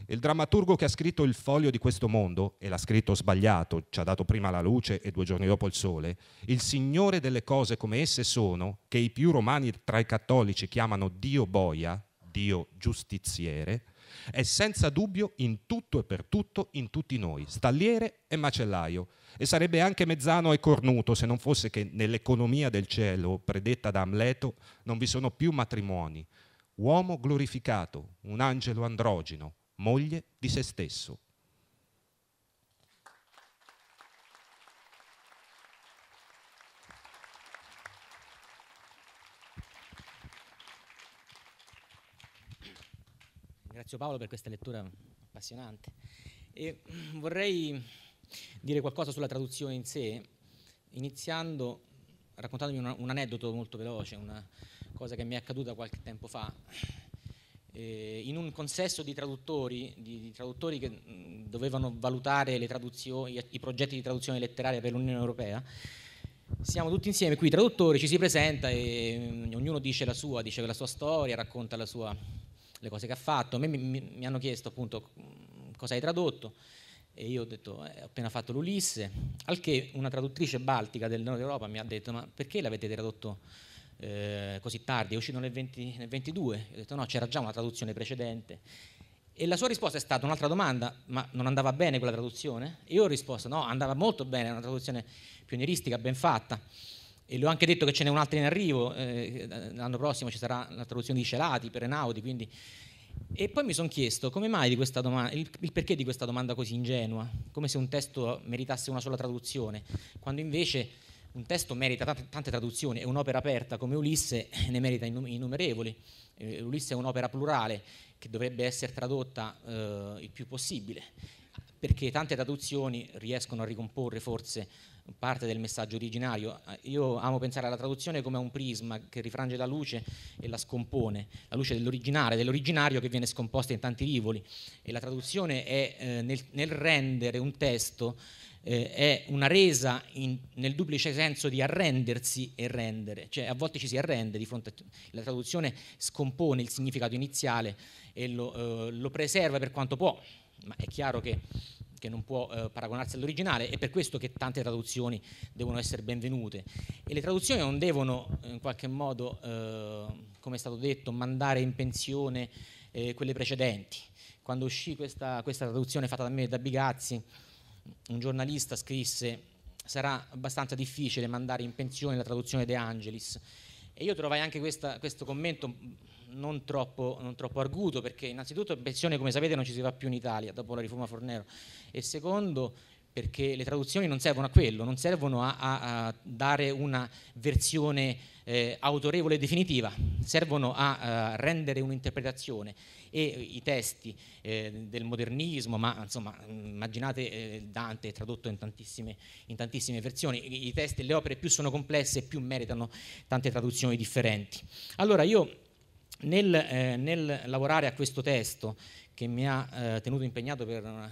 Il drammaturgo che ha scritto il foglio di questo mondo, e l'ha scritto sbagliato, ci ha dato prima la luce e due giorni dopo il sole, il Signore delle cose come esse sono, che i più romani tra i cattolici chiamano Dio boia, Dio giustiziere, è senza dubbio in tutto e per tutto in tutti noi, stalliere e macellaio. E sarebbe anche mezzano e cornuto se non fosse che nell'economia del cielo, predetta da Amleto, non vi sono più matrimoni. Uomo glorificato, un angelo androgeno, moglie di se stesso. Grazie Paolo per questa lettura appassionante. E vorrei dire qualcosa sulla traduzione in sé, iniziando raccontandomi un, un aneddoto molto veloce, una cosa che mi è accaduta qualche tempo fa. Eh, in un consesso di traduttori, di, di traduttori che mh, dovevano valutare i, i progetti di traduzione letteraria per l'Unione Europea, siamo tutti insieme qui, traduttori, ci si presenta e mh, ognuno dice la sua, dice la sua storia, racconta la sua le cose che ha fatto. A me mi, mi hanno chiesto appunto cosa hai tradotto e io ho detto eh, ho appena fatto l'Ulisse, al che una traduttrice baltica del nord Europa mi ha detto ma perché l'avete tradotto eh, così tardi, è uscito nel, 20, nel 22? Ho detto no, c'era già una traduzione precedente. E la sua risposta è stata un'altra domanda, ma non andava bene quella traduzione? E io ho risposto no, andava molto bene, è una traduzione pionieristica, ben fatta e le ho anche detto che ce n'è un'altra in arrivo, eh, l'anno prossimo ci sarà la traduzione di Celati per Enaudi, quindi... E poi mi sono chiesto come mai di questa domanda, il, il, perché di questa domanda così ingenua, come se un testo meritasse una sola traduzione, quando invece un testo merita tante, tante traduzioni e un'opera aperta come Ulisse eh, ne merita innumerevoli. Eh, Ulisse è un'opera plurale che dovrebbe essere tradotta eh, il più possibile, perché tante traduzioni riescono a ricomporre forse parte del messaggio originario. Eh, io amo pensare alla traduzione come a un prisma che rifrange la luce e la scompone, la luce dell'originale, dell'originario che viene scomposta in tanti rivoli e la traduzione è eh, nel, nel, rendere un testo eh, è una resa in, nel duplice senso di arrendersi e rendere, cioè a volte ci si arrende di fronte a la traduzione scompone il significato iniziale e lo, eh, lo preserva per quanto può, ma è chiaro che che non può eh, paragonarsi all'originale, è per questo che tante traduzioni devono essere benvenute. E le traduzioni non devono in qualche modo, eh, come è stato detto, mandare in pensione eh, quelle precedenti. Quando uscì questa, questa traduzione fatta da me e da Bigazzi, un giornalista scrisse sarà abbastanza difficile mandare in pensione la traduzione De Angelis. E io trovai anche questa, questo commento non troppo, non troppo, arguto, perché innanzitutto pensione, come sapete, non ci si va più in Italia dopo la riforma Fornero, e secondo perché le traduzioni non servono a quello, non servono a, a, a dare una versione eh, autorevole e definitiva, servono a, a rendere un'interpretazione e i testi eh, del modernismo, ma insomma immaginate eh, Dante tradotto in tantissime, in tantissime versioni, i, testi e le opere più sono complesse più meritano tante traduzioni differenti. Allora io nel, eh, nel, lavorare a questo testo che mi ha eh, tenuto impegnato per, eh,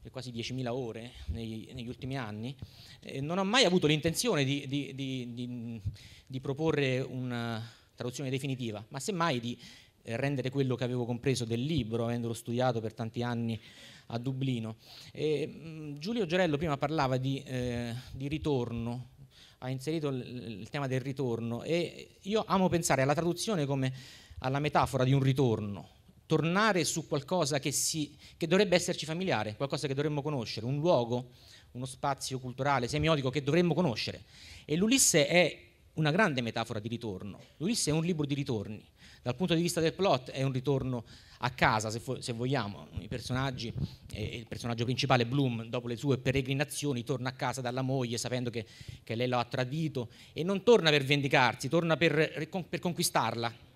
per quasi 10.000 ore negli, negli ultimi anni, eh, non ho mai avuto l'intenzione di, di, di, di, proporre una traduzione definitiva, ma semmai di eh, rendere quello che avevo compreso del libro, avendolo studiato per tanti anni a Dublino. E, mm, Giulio Giorello prima parlava di eh, ritorno, ha inserito il, tema del ritorno e io amo pensare alla traduzione come alla metafora di un ritorno, tornare su qualcosa che, si, che dovrebbe esserci familiare, qualcosa che dovremmo conoscere, un luogo, uno spazio culturale, semiotico che dovremmo conoscere. E l'Ulisse è una grande metafora di ritorno. L'Ulisse è un libro di ritorni. Dal punto di vista del plot è un ritorno a casa, se, fo- se vogliamo. I personaggi, eh, il personaggio principale, Bloom, dopo le sue peregrinazioni, torna a casa dalla moglie sapendo che, che lei lo ha tradito e non torna per vendicarsi, torna per, per conquistarla,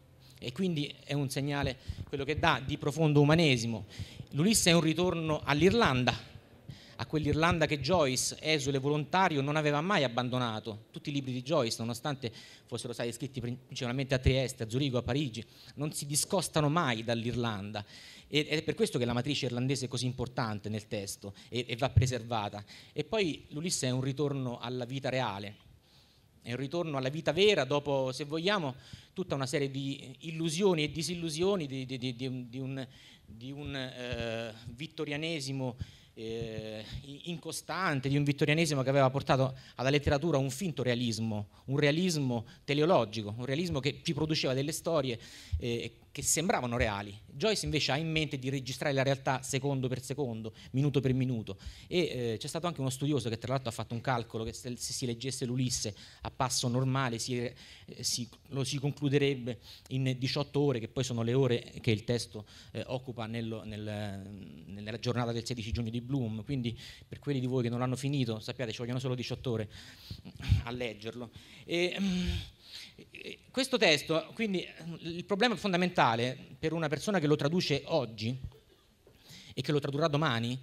e quindi è un segnale, quello che dà, di profondo umanesimo. L'Ulisse è un ritorno all'Irlanda, a quell'Irlanda che Joyce, esule volontario, non aveva mai abbandonato. Tutti i libri di Joyce, nonostante fossero stati scritti principalmente a Trieste, a Zurigo, a Parigi, non si discostano mai dall'Irlanda. Ed è per questo che la matrice irlandese è così importante nel testo e, va preservata. E poi l'Ulisse è un ritorno alla vita reale, è un ritorno alla vita vera dopo, se vogliamo, tutta una serie di illusioni e disillusioni di, di, di, di un, un eh, vittorianesimo eh, incostante, di un vittorianesimo che aveva portato alla letteratura un finto realismo, un realismo teleologico, un realismo che ci produceva delle storie eh, che sembravano reali. Joyce invece ha in mente di registrare la realtà secondo per secondo, minuto per minuto. E eh, c'è stato anche uno studioso che tra l'altro ha fatto un calcolo che se, se si leggesse l'Ulisse a passo normale si, eh, si, lo si concluderebbe in 18 ore, che poi sono le ore che il testo eh, occupa nel, nel, nella giornata del 16 giugno di Bloom. Quindi per quelli di voi che non l'hanno finito, sappiate, ci vogliono solo 18 ore a leggerlo. E, mm, eh, eh, questo testo, quindi il problema fondamentale per una persona che lo traduce oggi e che lo tradurrà domani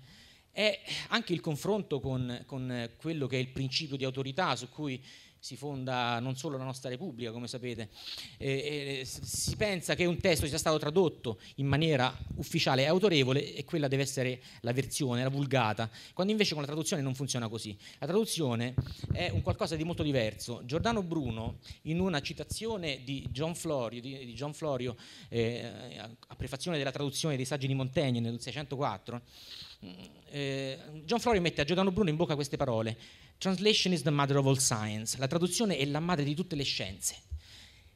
è anche il confronto con, con quello che è il principio di autorità su cui si fonda non solo la nostra Repubblica, come sapete, eh, eh, si pensa che un testo sia stato tradotto in maniera ufficiale e autorevole e quella deve essere la versione, la vulgata, quando invece con la traduzione non funziona così. La traduzione è un qualcosa di molto diverso. Giordano Bruno, in una citazione di John Florio, di, di John Florio eh, a prefazione della traduzione dei saggi di Montaigne nel 604, mm, eh, John Florio mette a Giordano Bruno in bocca queste parole. Translation is the mother of all science. La traduzione è la madre di tutte le scienze.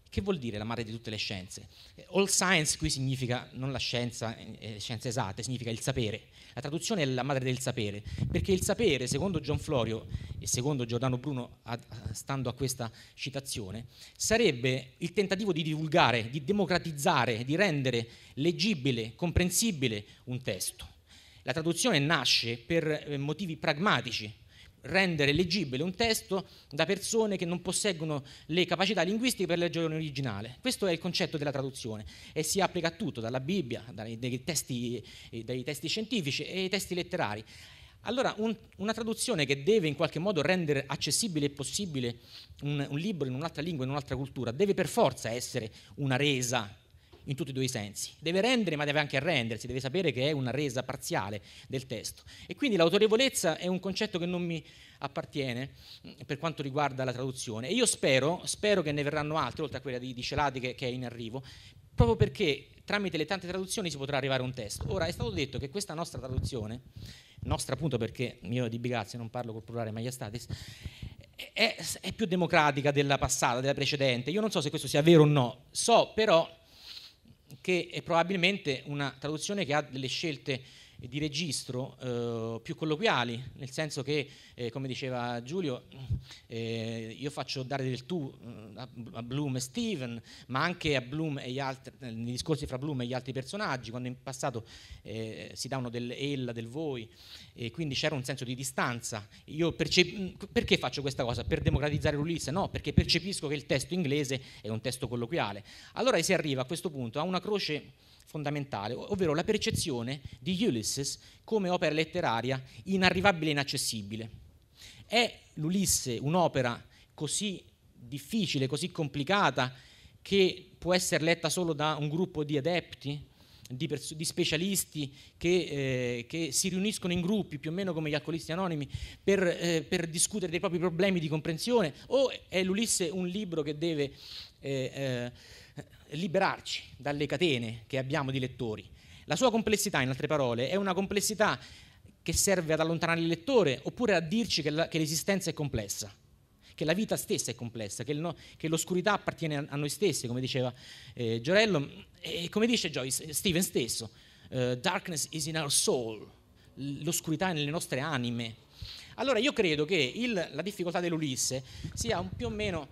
Che vuol dire la madre di tutte le scienze? All science qui significa non la scienza, eh, scienze esatte, significa il sapere. La traduzione è la madre del sapere, perché il sapere, secondo John Florio e secondo Giordano Bruno, ad, stando a questa citazione, sarebbe il tentativo di divulgare, di democratizzare, di rendere leggibile, comprensibile un testo. La traduzione nasce per eh, motivi pragmatici, rendere leggibile un testo da persone che non posseggono le capacità linguistiche per leggere l'originale. Questo è il concetto della traduzione e si applica a tutto, dalla Bibbia, dai, dai, testi, eh, dai testi, scientifici e ai testi letterari. Allora, un, una traduzione che deve in qualche modo rendere accessibile e possibile un, un libro in un'altra lingua, in un'altra cultura, deve per forza essere una resa in tutti e due i sensi. Deve rendere, ma deve anche arrendersi, deve sapere che è una resa parziale del testo. E quindi l'autorevolezza è un concetto che non mi appartiene mm, per quanto riguarda la traduzione. E io spero, spero che ne verranno altre, oltre a quella di, di Celadi che, che è in arrivo, proprio perché tramite le tante traduzioni si potrà arrivare a un testo. Ora è stato detto che questa nostra traduzione, nostra appunto perché io di Bigazzi non parlo col plurale maiestatis, è, è più democratica della passata, della precedente. Io non so se questo sia vero o no, so però che è probabilmente una traduzione che ha delle scelte di registro eh, più colloquiali, nel senso che, eh, come diceva Giulio, eh, io faccio dare del tu mm, a, Bloom e Steven, ma anche a Bloom e gli altri, eh, nei discorsi fra Bloom e gli altri personaggi, quando in passato eh, si davano del ella, del voi, e quindi c'era un senso di distanza. Io Percep- mm, perché faccio questa cosa? Per democratizzare l'Ulisse? No, perché percepisco che il testo inglese è un testo colloquiale. Allora si arriva a questo punto a una croce fondamentale, ovvero la percezione di Ulisse Ulysses come opera letteraria inarrivabile e inaccessibile. È l'Ulisse un'opera così difficile, così complicata, che può essere letta solo da un gruppo di adepti, di, pers- di, specialisti che, eh, che, si riuniscono in gruppi, più o meno come gli alcolisti anonimi, per, eh, per, discutere dei propri problemi di comprensione, o è l'Ulisse un libro che deve eh, eh liberarci dalle catene che abbiamo di lettori? La sua complessità, in altre parole, è una complessità che serve ad allontanare il lettore oppure a dirci che, la, che l'esistenza è complessa, che la vita stessa è complessa, che, no, che l'oscurità appartiene a, a, noi stessi, come diceva eh, Giorello e come dice Joyce, eh, Steven stesso, uh, darkness is in our soul, l'oscurità è nelle nostre anime. Allora io credo che il, la difficoltà dell'Ulisse sia un, più o meno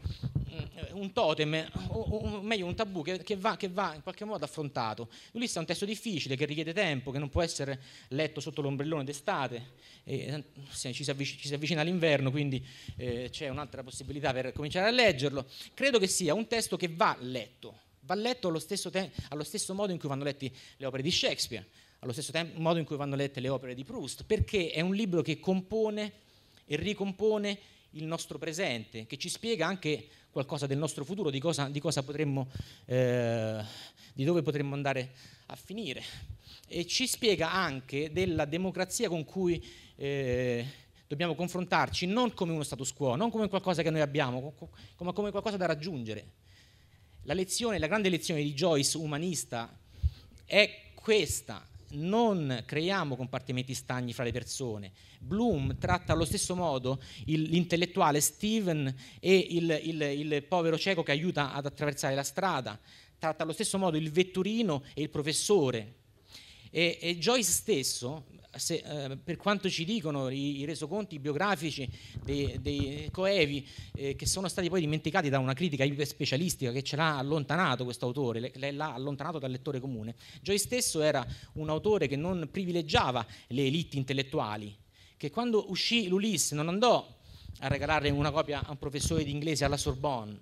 mm, un totem, o, o meglio un tabù che, che, va, che, va, in qualche modo affrontato. L'Ulisse è un testo difficile che richiede tempo, che non può essere letto sotto l'ombrellone d'estate, e, eh, se, ci, si avvicina, ci, si avvicina all'inverno, quindi eh, c'è un'altra possibilità per cominciare a leggerlo. Credo che sia un testo che va letto, va letto allo stesso, te- allo stesso modo in cui vanno letti le opere di Shakespeare allo stesso tempo, modo in cui vanno lette le opere di Proust, perché è un libro che compone e ricompone il nostro presente, che ci spiega anche qualcosa del nostro futuro, di, cosa, di, cosa potremmo, eh, di dove potremmo andare a finire. E ci spiega anche della democrazia con cui eh, dobbiamo confrontarci, non come uno status quo, non come qualcosa che noi abbiamo, ma come qualcosa da raggiungere. La lezione, la grande lezione di Joyce umanista è questa, non creiamo compartimenti stagni fra le persone. Bloom tratta allo stesso modo il, l'intellettuale Steven e il, il, il povero cieco che aiuta ad attraversare la strada, tratta allo stesso modo il vetturino e il professore. E, e Joyce stesso se, eh, per quanto ci dicono i, i resoconti biografici dei, dei coevi, eh, che sono stati poi dimenticati da una critica iperspecialistica che ce l'ha allontanato questo autore, l'ha allontanato dal lettore comune, Joy stesso era un autore che non privilegiava le eliti intellettuali, che quando uscì l'Ulisse non andò a regalare una copia a un professore di inglese alla Sorbonne,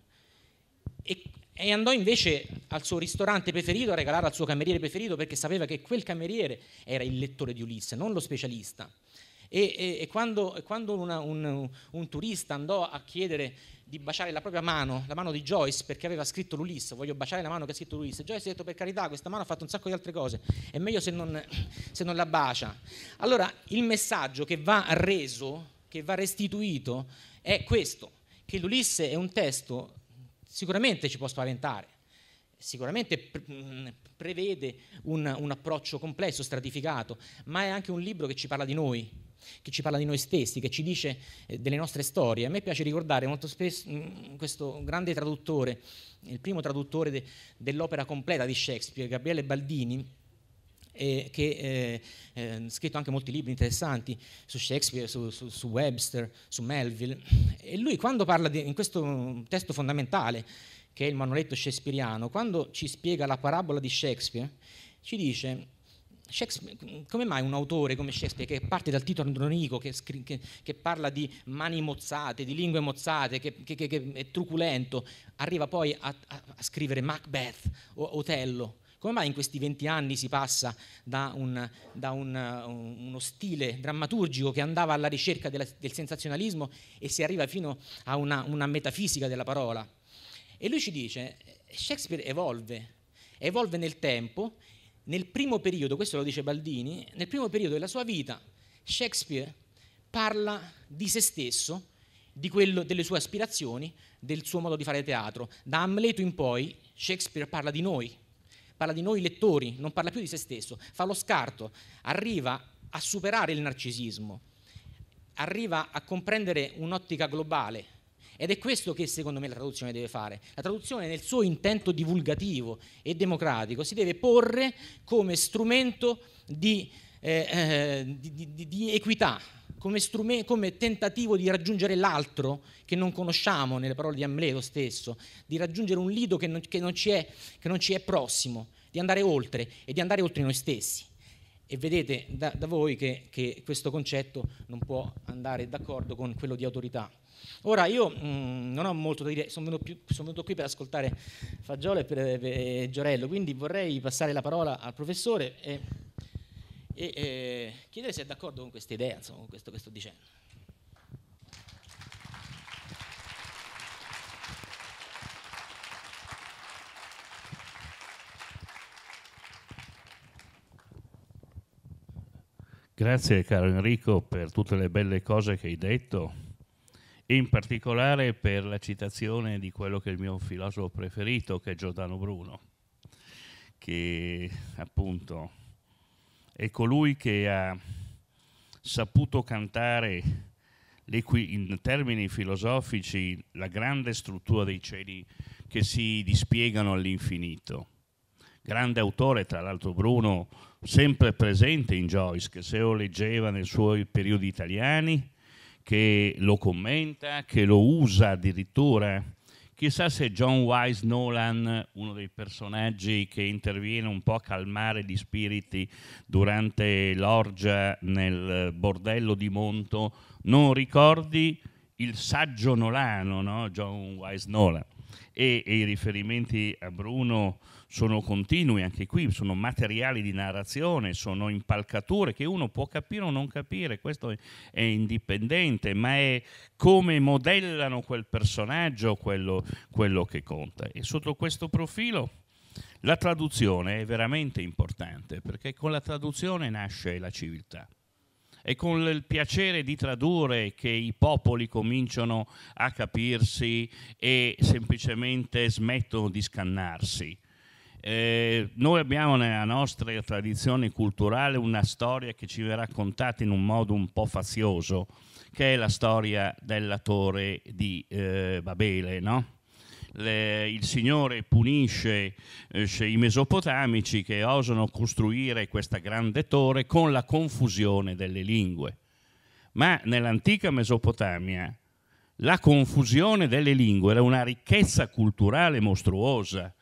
e andò invece al suo ristorante preferito a regalare al suo cameriere preferito perché sapeva che quel cameriere era il lettore di Ulisse, non lo specialista. E, e, e quando, quando una, un, un, turista andò a chiedere di baciare la propria mano, la mano di Joyce, perché aveva scritto l'Ulisse, voglio baciare la mano che ha scritto l'Ulisse, Joyce ha detto per carità questa mano ha fatto un sacco di altre cose, è meglio se non, se non la bacia. Allora il messaggio che va reso, che va restituito, è questo, che l'Ulisse è un testo sicuramente ci può spaventare, sicuramente mm, prevede un, un, approccio complesso, stratificato, ma è anche un libro che ci parla di noi, che ci parla di noi stessi, che ci dice eh, delle nostre storie. A me piace ricordare molto spesso mm, questo grande traduttore, il primo traduttore de- dell'opera completa di Shakespeare, Gabriele Baldini, eh, che ha eh, scritto anche molti libri interessanti su Shakespeare, su, su, su Webster, su Melville. E lui quando parla di, in questo testo fondamentale, che è il manuretto shakespeariano, quando ci spiega la parabola di Shakespeare, ci dice come mai un autore come Shakespeare, che parte dal titolo andronico, che, che, che parla di mani mozzate, di lingue mozzate, che, che è truculento, arriva poi a, a, a scrivere Macbeth o Otello? Come mai in questi venti anni si passa da, un, da un, uh, uno stile drammaturgico che andava alla ricerca della, del sensazionalismo e si arriva fino a una, una metafisica della parola? E lui ci dice, Shakespeare evolve, evolve nel tempo, nel primo periodo, questo lo dice Baldini, nel primo periodo della sua vita Shakespeare parla di se stesso, di quello, delle sue aspirazioni, del suo modo di fare teatro. Da Amleto in poi Shakespeare parla di noi, parla di noi lettori, non parla più di se stesso, fa lo scarto, arriva a superare il narcisismo, arriva a comprendere un'ottica globale. Ed è questo che secondo me la traduzione deve fare. La traduzione nel suo intento divulgativo e democratico si deve porre come strumento di, eh, eh di, di, di equità, come, strume, come tentativo di raggiungere l'altro che non conosciamo, nelle parole di Amleto stesso, di raggiungere un lido che non, che non, ci, è, che non ci è prossimo, di andare oltre e di andare oltre noi stessi. E vedete da, da voi che, che, questo concetto non può andare d'accordo con quello di autorità. Ora io mh, mm, non ho molto da dire, sono venuto, più, sono venuto qui per ascoltare Fagiolo e per, per, Giorello, quindi vorrei passare la parola al professore. E e eh, chiedere se è d'accordo con questa idea, insomma, con questo che sto dicendo. Grazie caro Enrico per tutte le belle cose che hai detto e in particolare per la citazione di quello che è il mio filosofo preferito che è Giordano Bruno che appunto è colui che ha saputo cantare in termini filosofici la grande struttura dei cieli che si dispiegano all'infinito. Grande autore, tra l'altro Bruno, sempre presente in Joyce, che se lo leggeva nei suoi periodi italiani, che lo commenta, che lo usa addirittura Chissà se John Wise Nolan, uno dei personaggi che interviene un po' a calmare gli spiriti durante l'orgia nel bordello di Monto, non ricordi il saggio nolano, no? John Wise Nolan e, e i riferimenti a Bruno sono continui anche qui, sono materiali di narrazione, sono impalcature che uno può capire o non capire, questo è indipendente, ma è come modellano quel personaggio quello, quello che conta. E sotto questo profilo la traduzione è veramente importante, perché con la traduzione nasce la civiltà. È con il piacere di tradurre che i popoli cominciano a capirsi e semplicemente smettono di scannarsi. Eh, noi abbiamo nella nostra tradizione culturale una storia che ci verrà raccontata in un modo un po' fazioso, che è la storia della torre di eh, Babele, no? le, il Signore punisce eh, i mesopotamici che osano costruire questa grande torre con la confusione delle lingue. Ma nell'antica Mesopotamia la confusione delle lingue era una ricchezza culturale mostruosa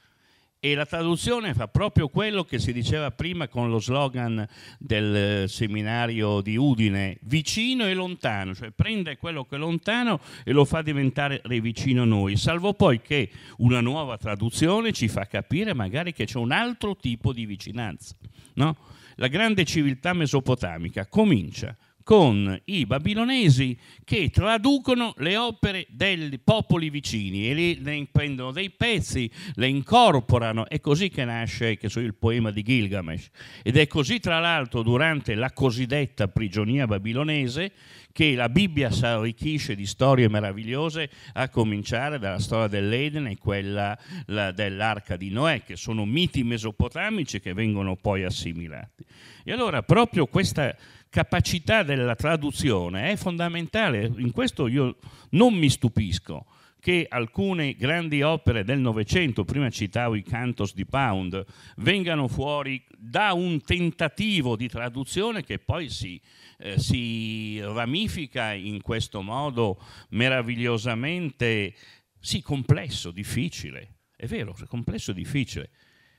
e la traduzione fa proprio quello che si diceva prima con lo slogan del eh, seminario di Udine, vicino e lontano, cioè prende quello che è lontano e lo fa diventare vicino a noi, salvo poi che una nuova traduzione ci fa capire magari che c'è un altro tipo di vicinanza. No? La grande civiltà mesopotamica comincia con i babilonesi che traducono le opere dei popoli vicini e lì ne prendono dei pezzi, le incorporano. È così che nasce che so, il poema di Gilgamesh. Ed è così, tra l'altro, durante la cosiddetta prigionia babilonese che la Bibbia si arricchisce di storie meravigliose, a cominciare dalla storia dell'Eden e quella dell'arca di Noè, che sono miti mesopotamici che vengono poi assimilati. E allora proprio questa capacità della traduzione è fondamentale. In questo io non mi stupisco che alcune grandi opere del Novecento, prima citavo i cantos di Pound, vengano fuori da un tentativo di traduzione che poi si, eh, si ramifica in questo modo meravigliosamente, sì, complesso, difficile, è vero, è complesso e difficile,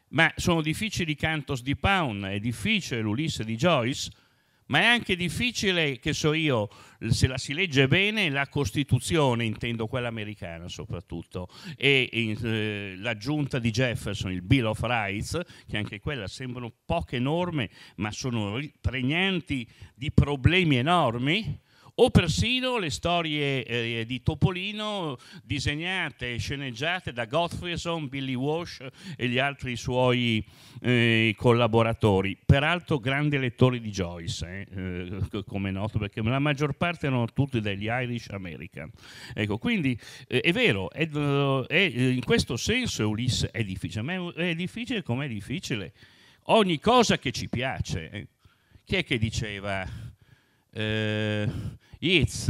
ma sono difficili i cantos di Pound, è difficile l'Ulisse di Joyce, ma è anche difficile, che so io, se la si legge bene, la Costituzione, intendo quella americana soprattutto, e eh, l'aggiunta di Jefferson, il Bill of Rights, che anche quella sembrano poche norme, ma sono pregnanti di problemi enormi, o persino le storie eh, di Topolino disegnate e sceneggiate da Godfreyson, Billy Walsh e gli altri suoi eh, collaboratori, peraltro grandi lettori di Joyce, eh, eh come è noto, perché la maggior parte erano tutti degli Irish American. Ecco, quindi eh, è vero, è, eh, è, in questo senso Ulisse è difficile, ma è, è difficile come è difficile ogni cosa che ci piace. Chi è che diceva? Eh, Yeats,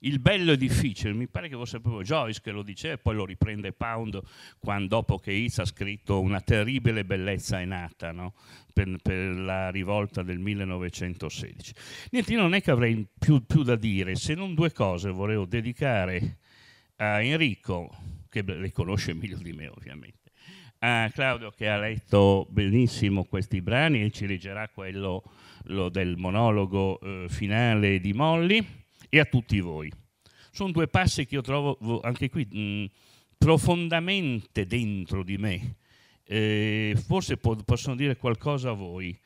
il bello è difficile, mi pare che fosse proprio Joyce che lo dice e poi lo riprende Pound quando, dopo che Yeats ha scritto Una terribile bellezza è nata no? per, per, la rivolta del 1916. Niente, io non è che avrei più, più da dire, se non due cose volevo dedicare a Enrico, che le conosce meglio di me ovviamente, a Claudio che ha letto benissimo questi brani e ci leggerà quello lo del monologo eh, finale di Molly e a tutti voi. Sono due passi che io trovo anche qui mh, profondamente dentro di me. Eh, forse po- possono dire qualcosa a voi.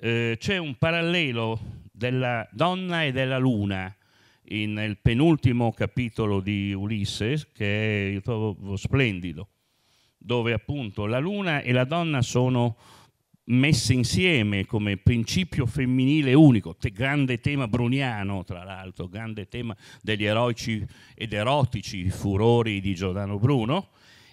Eh, c'è un parallelo della donna e della luna in, nel penultimo capitolo di Ulisse che è, io trovo splendido, dove appunto la luna e la donna sono messe insieme come principio femminile unico, te, grande tema bruniano tra l'altro, grande tema degli eroici ed erotici furori di Giordano Bruno,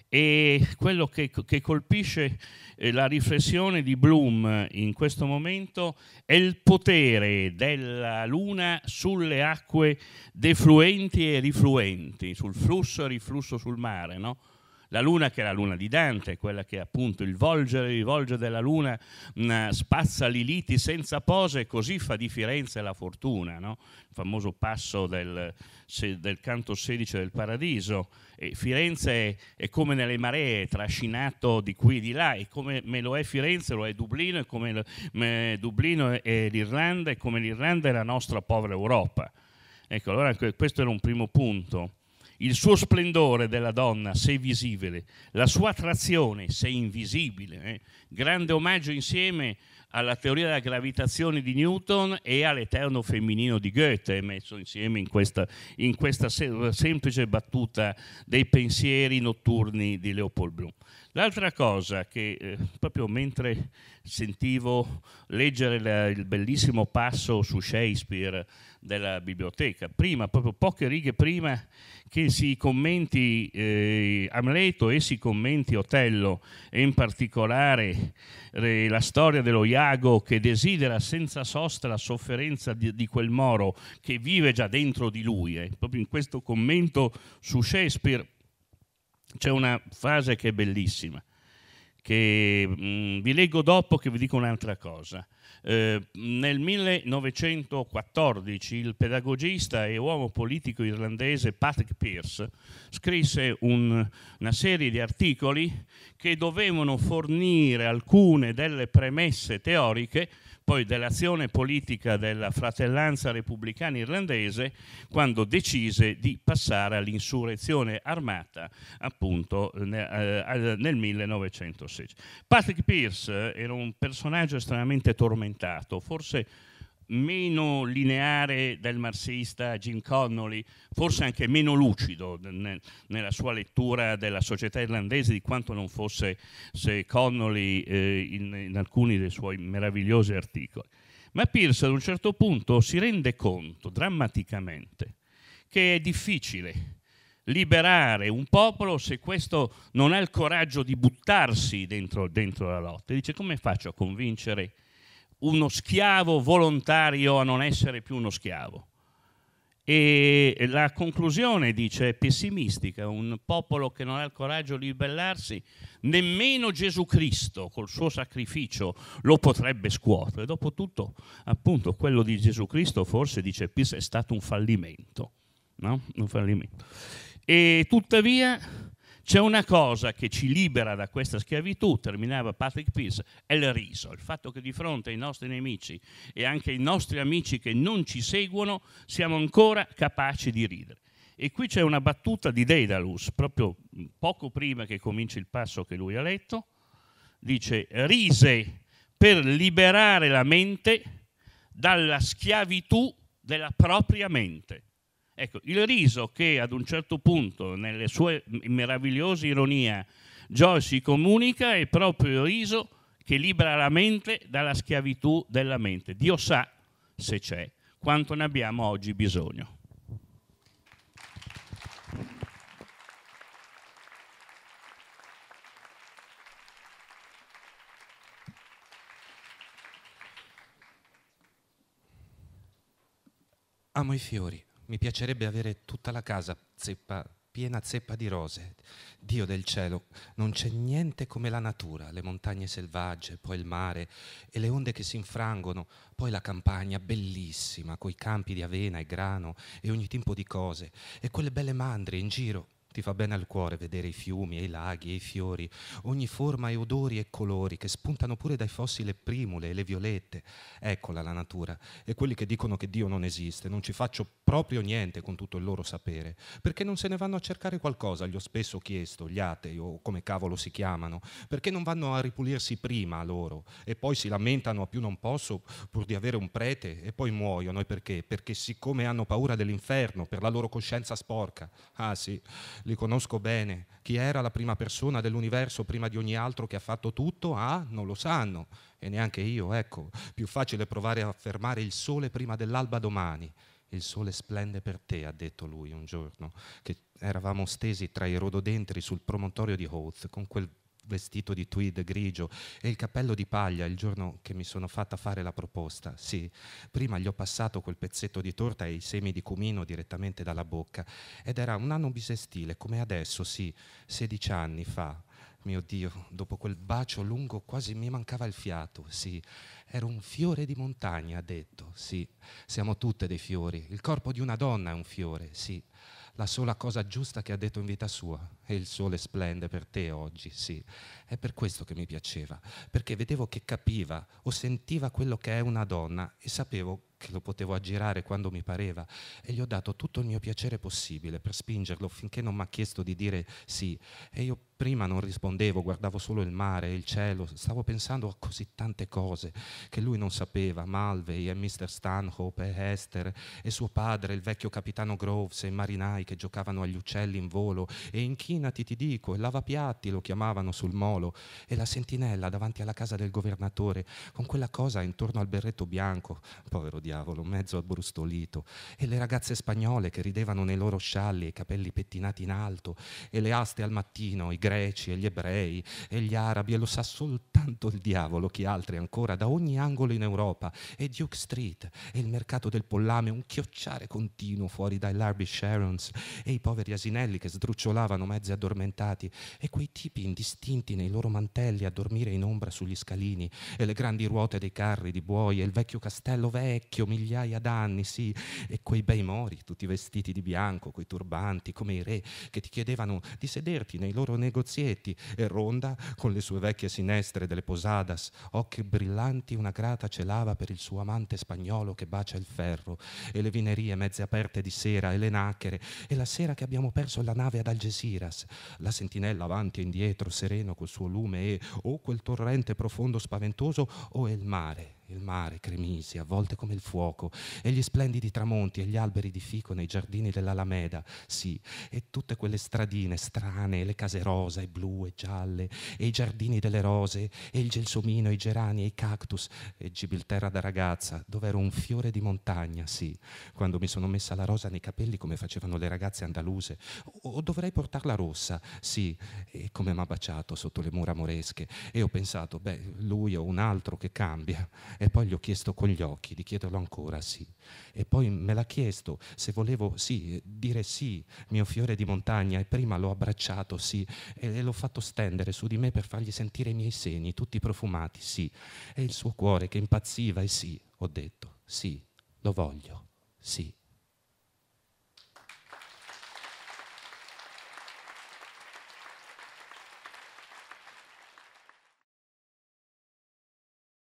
e quello che, che colpisce eh, la riflessione di Bloom in questo momento è il potere della Luna sulle acque defluenti e rifluenti, sul flusso e riflusso sul mare, no? La luna che è la luna di Dante, quella che appunto il volgere e rivolgere della luna mh, mm, spazza li liti senza pose, così fa di Firenze la fortuna, no? il famoso passo del, se, del, canto 16 del Paradiso. E Firenze è, è, come nelle maree, trascinato di qui e di là, e come me lo è Firenze, lo è Dublino, e come lo, me, Dublino è l'Irlanda, e come l'Irlanda è la nostra povera Europa. Ecco, allora questo era un primo punto il suo splendore della donna, se visibile, la sua attrazione, se invisibile. Eh? Grande omaggio insieme alla teoria della gravitazione di Newton e all'eterno femminino di Goethe, messo insieme in questa, in questa semplice battuta dei pensieri notturni di Leopold Bloom. L'altra cosa che eh, proprio mentre sentivo leggere la, il bellissimo passo su Shakespeare della biblioteca, prima, proprio poche righe prima che si commenti eh, Amleto e si commenti Otello e in particolare eh, la storia dello Iago che desidera senza sosta la sofferenza di, di quel moro che vive già dentro di lui, eh. proprio in questo commento su Shakespeare c'è una frase che è bellissima, che mh, mm, vi leggo dopo che vi dico un'altra cosa. Eh, nel 1914 il pedagogista e uomo politico irlandese Patrick Pearse scrisse un, una serie di articoli che dovevano fornire alcune delle premesse teoriche poi dell'azione politica della fratellanza repubblicana irlandese quando decise di passare all'insurrezione armata appunto eh, nel 1916. Patrick Pierce era un personaggio estremamente tormentato, forse meno lineare del marxista Jim Connolly, forse anche meno lucido nel, nella sua lettura della società irlandese di quanto non fosse Connolly eh, in, in, alcuni dei suoi meravigliosi articoli. Ma Pierce ad un certo punto si rende conto drammaticamente che è difficile liberare un popolo se questo non ha il coraggio di buttarsi dentro, dentro la lotta. E dice come faccio a convincere uno schiavo volontario a non essere più uno schiavo. E la conclusione, dice, è pessimistica, un popolo che non ha il coraggio di ribellarsi, nemmeno Gesù Cristo col suo sacrificio lo potrebbe scuotere. Dopotutto, appunto, quello di Gesù Cristo forse, dice Pisa, è stato un fallimento. No? Un fallimento. E tuttavia c'è una cosa che ci libera da questa schiavitù, terminava Patrick Peace, è il riso, il fatto che di fronte ai nostri nemici e anche ai nostri amici che non ci seguono siamo ancora capaci di ridere. E qui c'è una battuta di Daedalus, proprio poco prima che cominci il passo che lui ha letto, dice rise per liberare la mente dalla schiavitù della propria mente. Ecco, il riso che ad un certo punto, nelle sue meravigliose ironie, Joy si comunica è proprio il riso che libera la mente dalla schiavitù della mente. Dio sa, se c'è, quanto ne abbiamo oggi bisogno. Amo i fiori. Mi piacerebbe avere tutta la casa zeppa, piena zeppa di rose. Dio del cielo, non c'è niente come la natura, le montagne selvagge, poi il mare e le onde che si infrangono, poi la campagna bellissima, coi campi di avena e grano e ogni tipo di cose, e quelle belle mandrie in giro, ti fa bene al cuore vedere i fiumi e i laghi e i fiori, ogni forma e odori e colori che spuntano pure dai fossi le primule e le violette. Eccola la natura. E quelli che dicono che Dio non esiste, non ci faccio proprio niente con tutto il loro sapere, perché non se ne vanno a cercare qualcosa, gli ho spesso chiesto, gli atei o come cavolo si chiamano, perché non vanno a ripulirsi prima loro e poi si lamentano a più non posso pur di avere un prete e poi muoiono. E perché? Perché siccome hanno paura dell'inferno, per la loro coscienza sporca. Ah sì, li conosco bene. Chi era la prima persona dell'universo prima di ogni altro che ha fatto tutto? Ah, non lo sanno, e neanche io, ecco. Più facile provare a fermare il sole prima dell'alba domani. Il sole splende per te, ha detto lui un giorno, che eravamo stesi tra i rododendri sul promontorio di Hoth, con quel vestito di tweed grigio e il cappello di paglia il giorno che mi sono fatta fare la proposta. Sì, prima gli ho passato quel pezzetto di torta e i semi di cumino direttamente dalla bocca ed era un anno bisestile, come adesso, sì, 16 anni fa. Mio Dio, dopo quel bacio lungo quasi mi mancava il fiato, sì. Era un fiore di montagna, ha detto, sì. Siamo tutte dei fiori. Il corpo di una donna è un fiore, sì. La sola cosa giusta che ha detto in vita sua, e il sole splende per te oggi, sì. È per questo che mi piaceva, perché vedevo che capiva o sentiva quello che è una donna e sapevo che lo potevo aggirare quando mi pareva e gli ho dato tutto il mio piacere possibile per spingerlo finché non mi ha chiesto di dire sì. E io prima non rispondevo, guardavo solo il mare, il cielo, stavo pensando a così tante cose che lui non sapeva, Malvey e Mr. Stanhope e Hester e suo padre, il vecchio capitano Groves e i marinai che giocavano agli uccelli in volo e in chi avvicinati, ti dico, il lavapiatti lo chiamavano sul molo, e la sentinella davanti alla casa del governatore, con quella cosa intorno al berretto bianco, povero diavolo, mezzo abbrustolito, e le ragazze spagnole che ridevano nei loro scialli e i capelli pettinati in alto, e le aste al mattino, i greci e gli ebrei e gli arabi, e lo sa soltanto il diavolo, chi altri ancora, da ogni angolo in Europa, e Duke Street, e il mercato del pollame, un chiocciare continuo fuori dai Larby Sharons, e i poveri asinelli che sdrucciolavano mezzo mezzi addormentati e quei tipi indistinti nei loro mantelli a dormire in ombra sugli scalini e le grandi ruote dei carri di buoi e il vecchio castello vecchio, migliaia d'anni, sì, e quei bei mori tutti vestiti di bianco, coi turbanti, come i re, che ti chiedevano di sederti nei loro negozietti e Ronda, con le sue vecchie sinestre delle posadas, occhi brillanti, una grata celava per il suo amante spagnolo che bacia il ferro e le vinerie mezze aperte di sera e le nacchere e la sera che abbiamo perso la nave ad Algeciras la sentinella avanti e indietro, sereno col suo lume e o quel torrente profondo spaventoso o è il mare il mare cremisi, avvolte come il fuoco, e gli splendidi tramonti e gli alberi di fico nei giardini dell'Alameda, sì, e tutte quelle stradine strane, le case rosa e blu e gialle, e i giardini delle rose, e il gelsomino, e i gerani, e i cactus, e Gibilterra da ragazza, dove ero un fiore di montagna, sì, quando mi sono messa la rosa nei capelli come facevano le ragazze andaluse, o, o dovrei portarla rossa, sì, e come mi ha baciato sotto le mura moresche, e ho pensato, beh, lui o un altro che cambia, e poi gli ho chiesto con gli occhi di chiederlo ancora sì. E poi me l'ha chiesto se volevo sì, dire sì, mio fiore di montagna, e prima l'ho abbracciato sì, e, l'ho fatto stendere su di me per fargli sentire i miei segni, tutti profumati sì. E il suo cuore che impazziva e sì, ho detto sì, lo voglio, sì.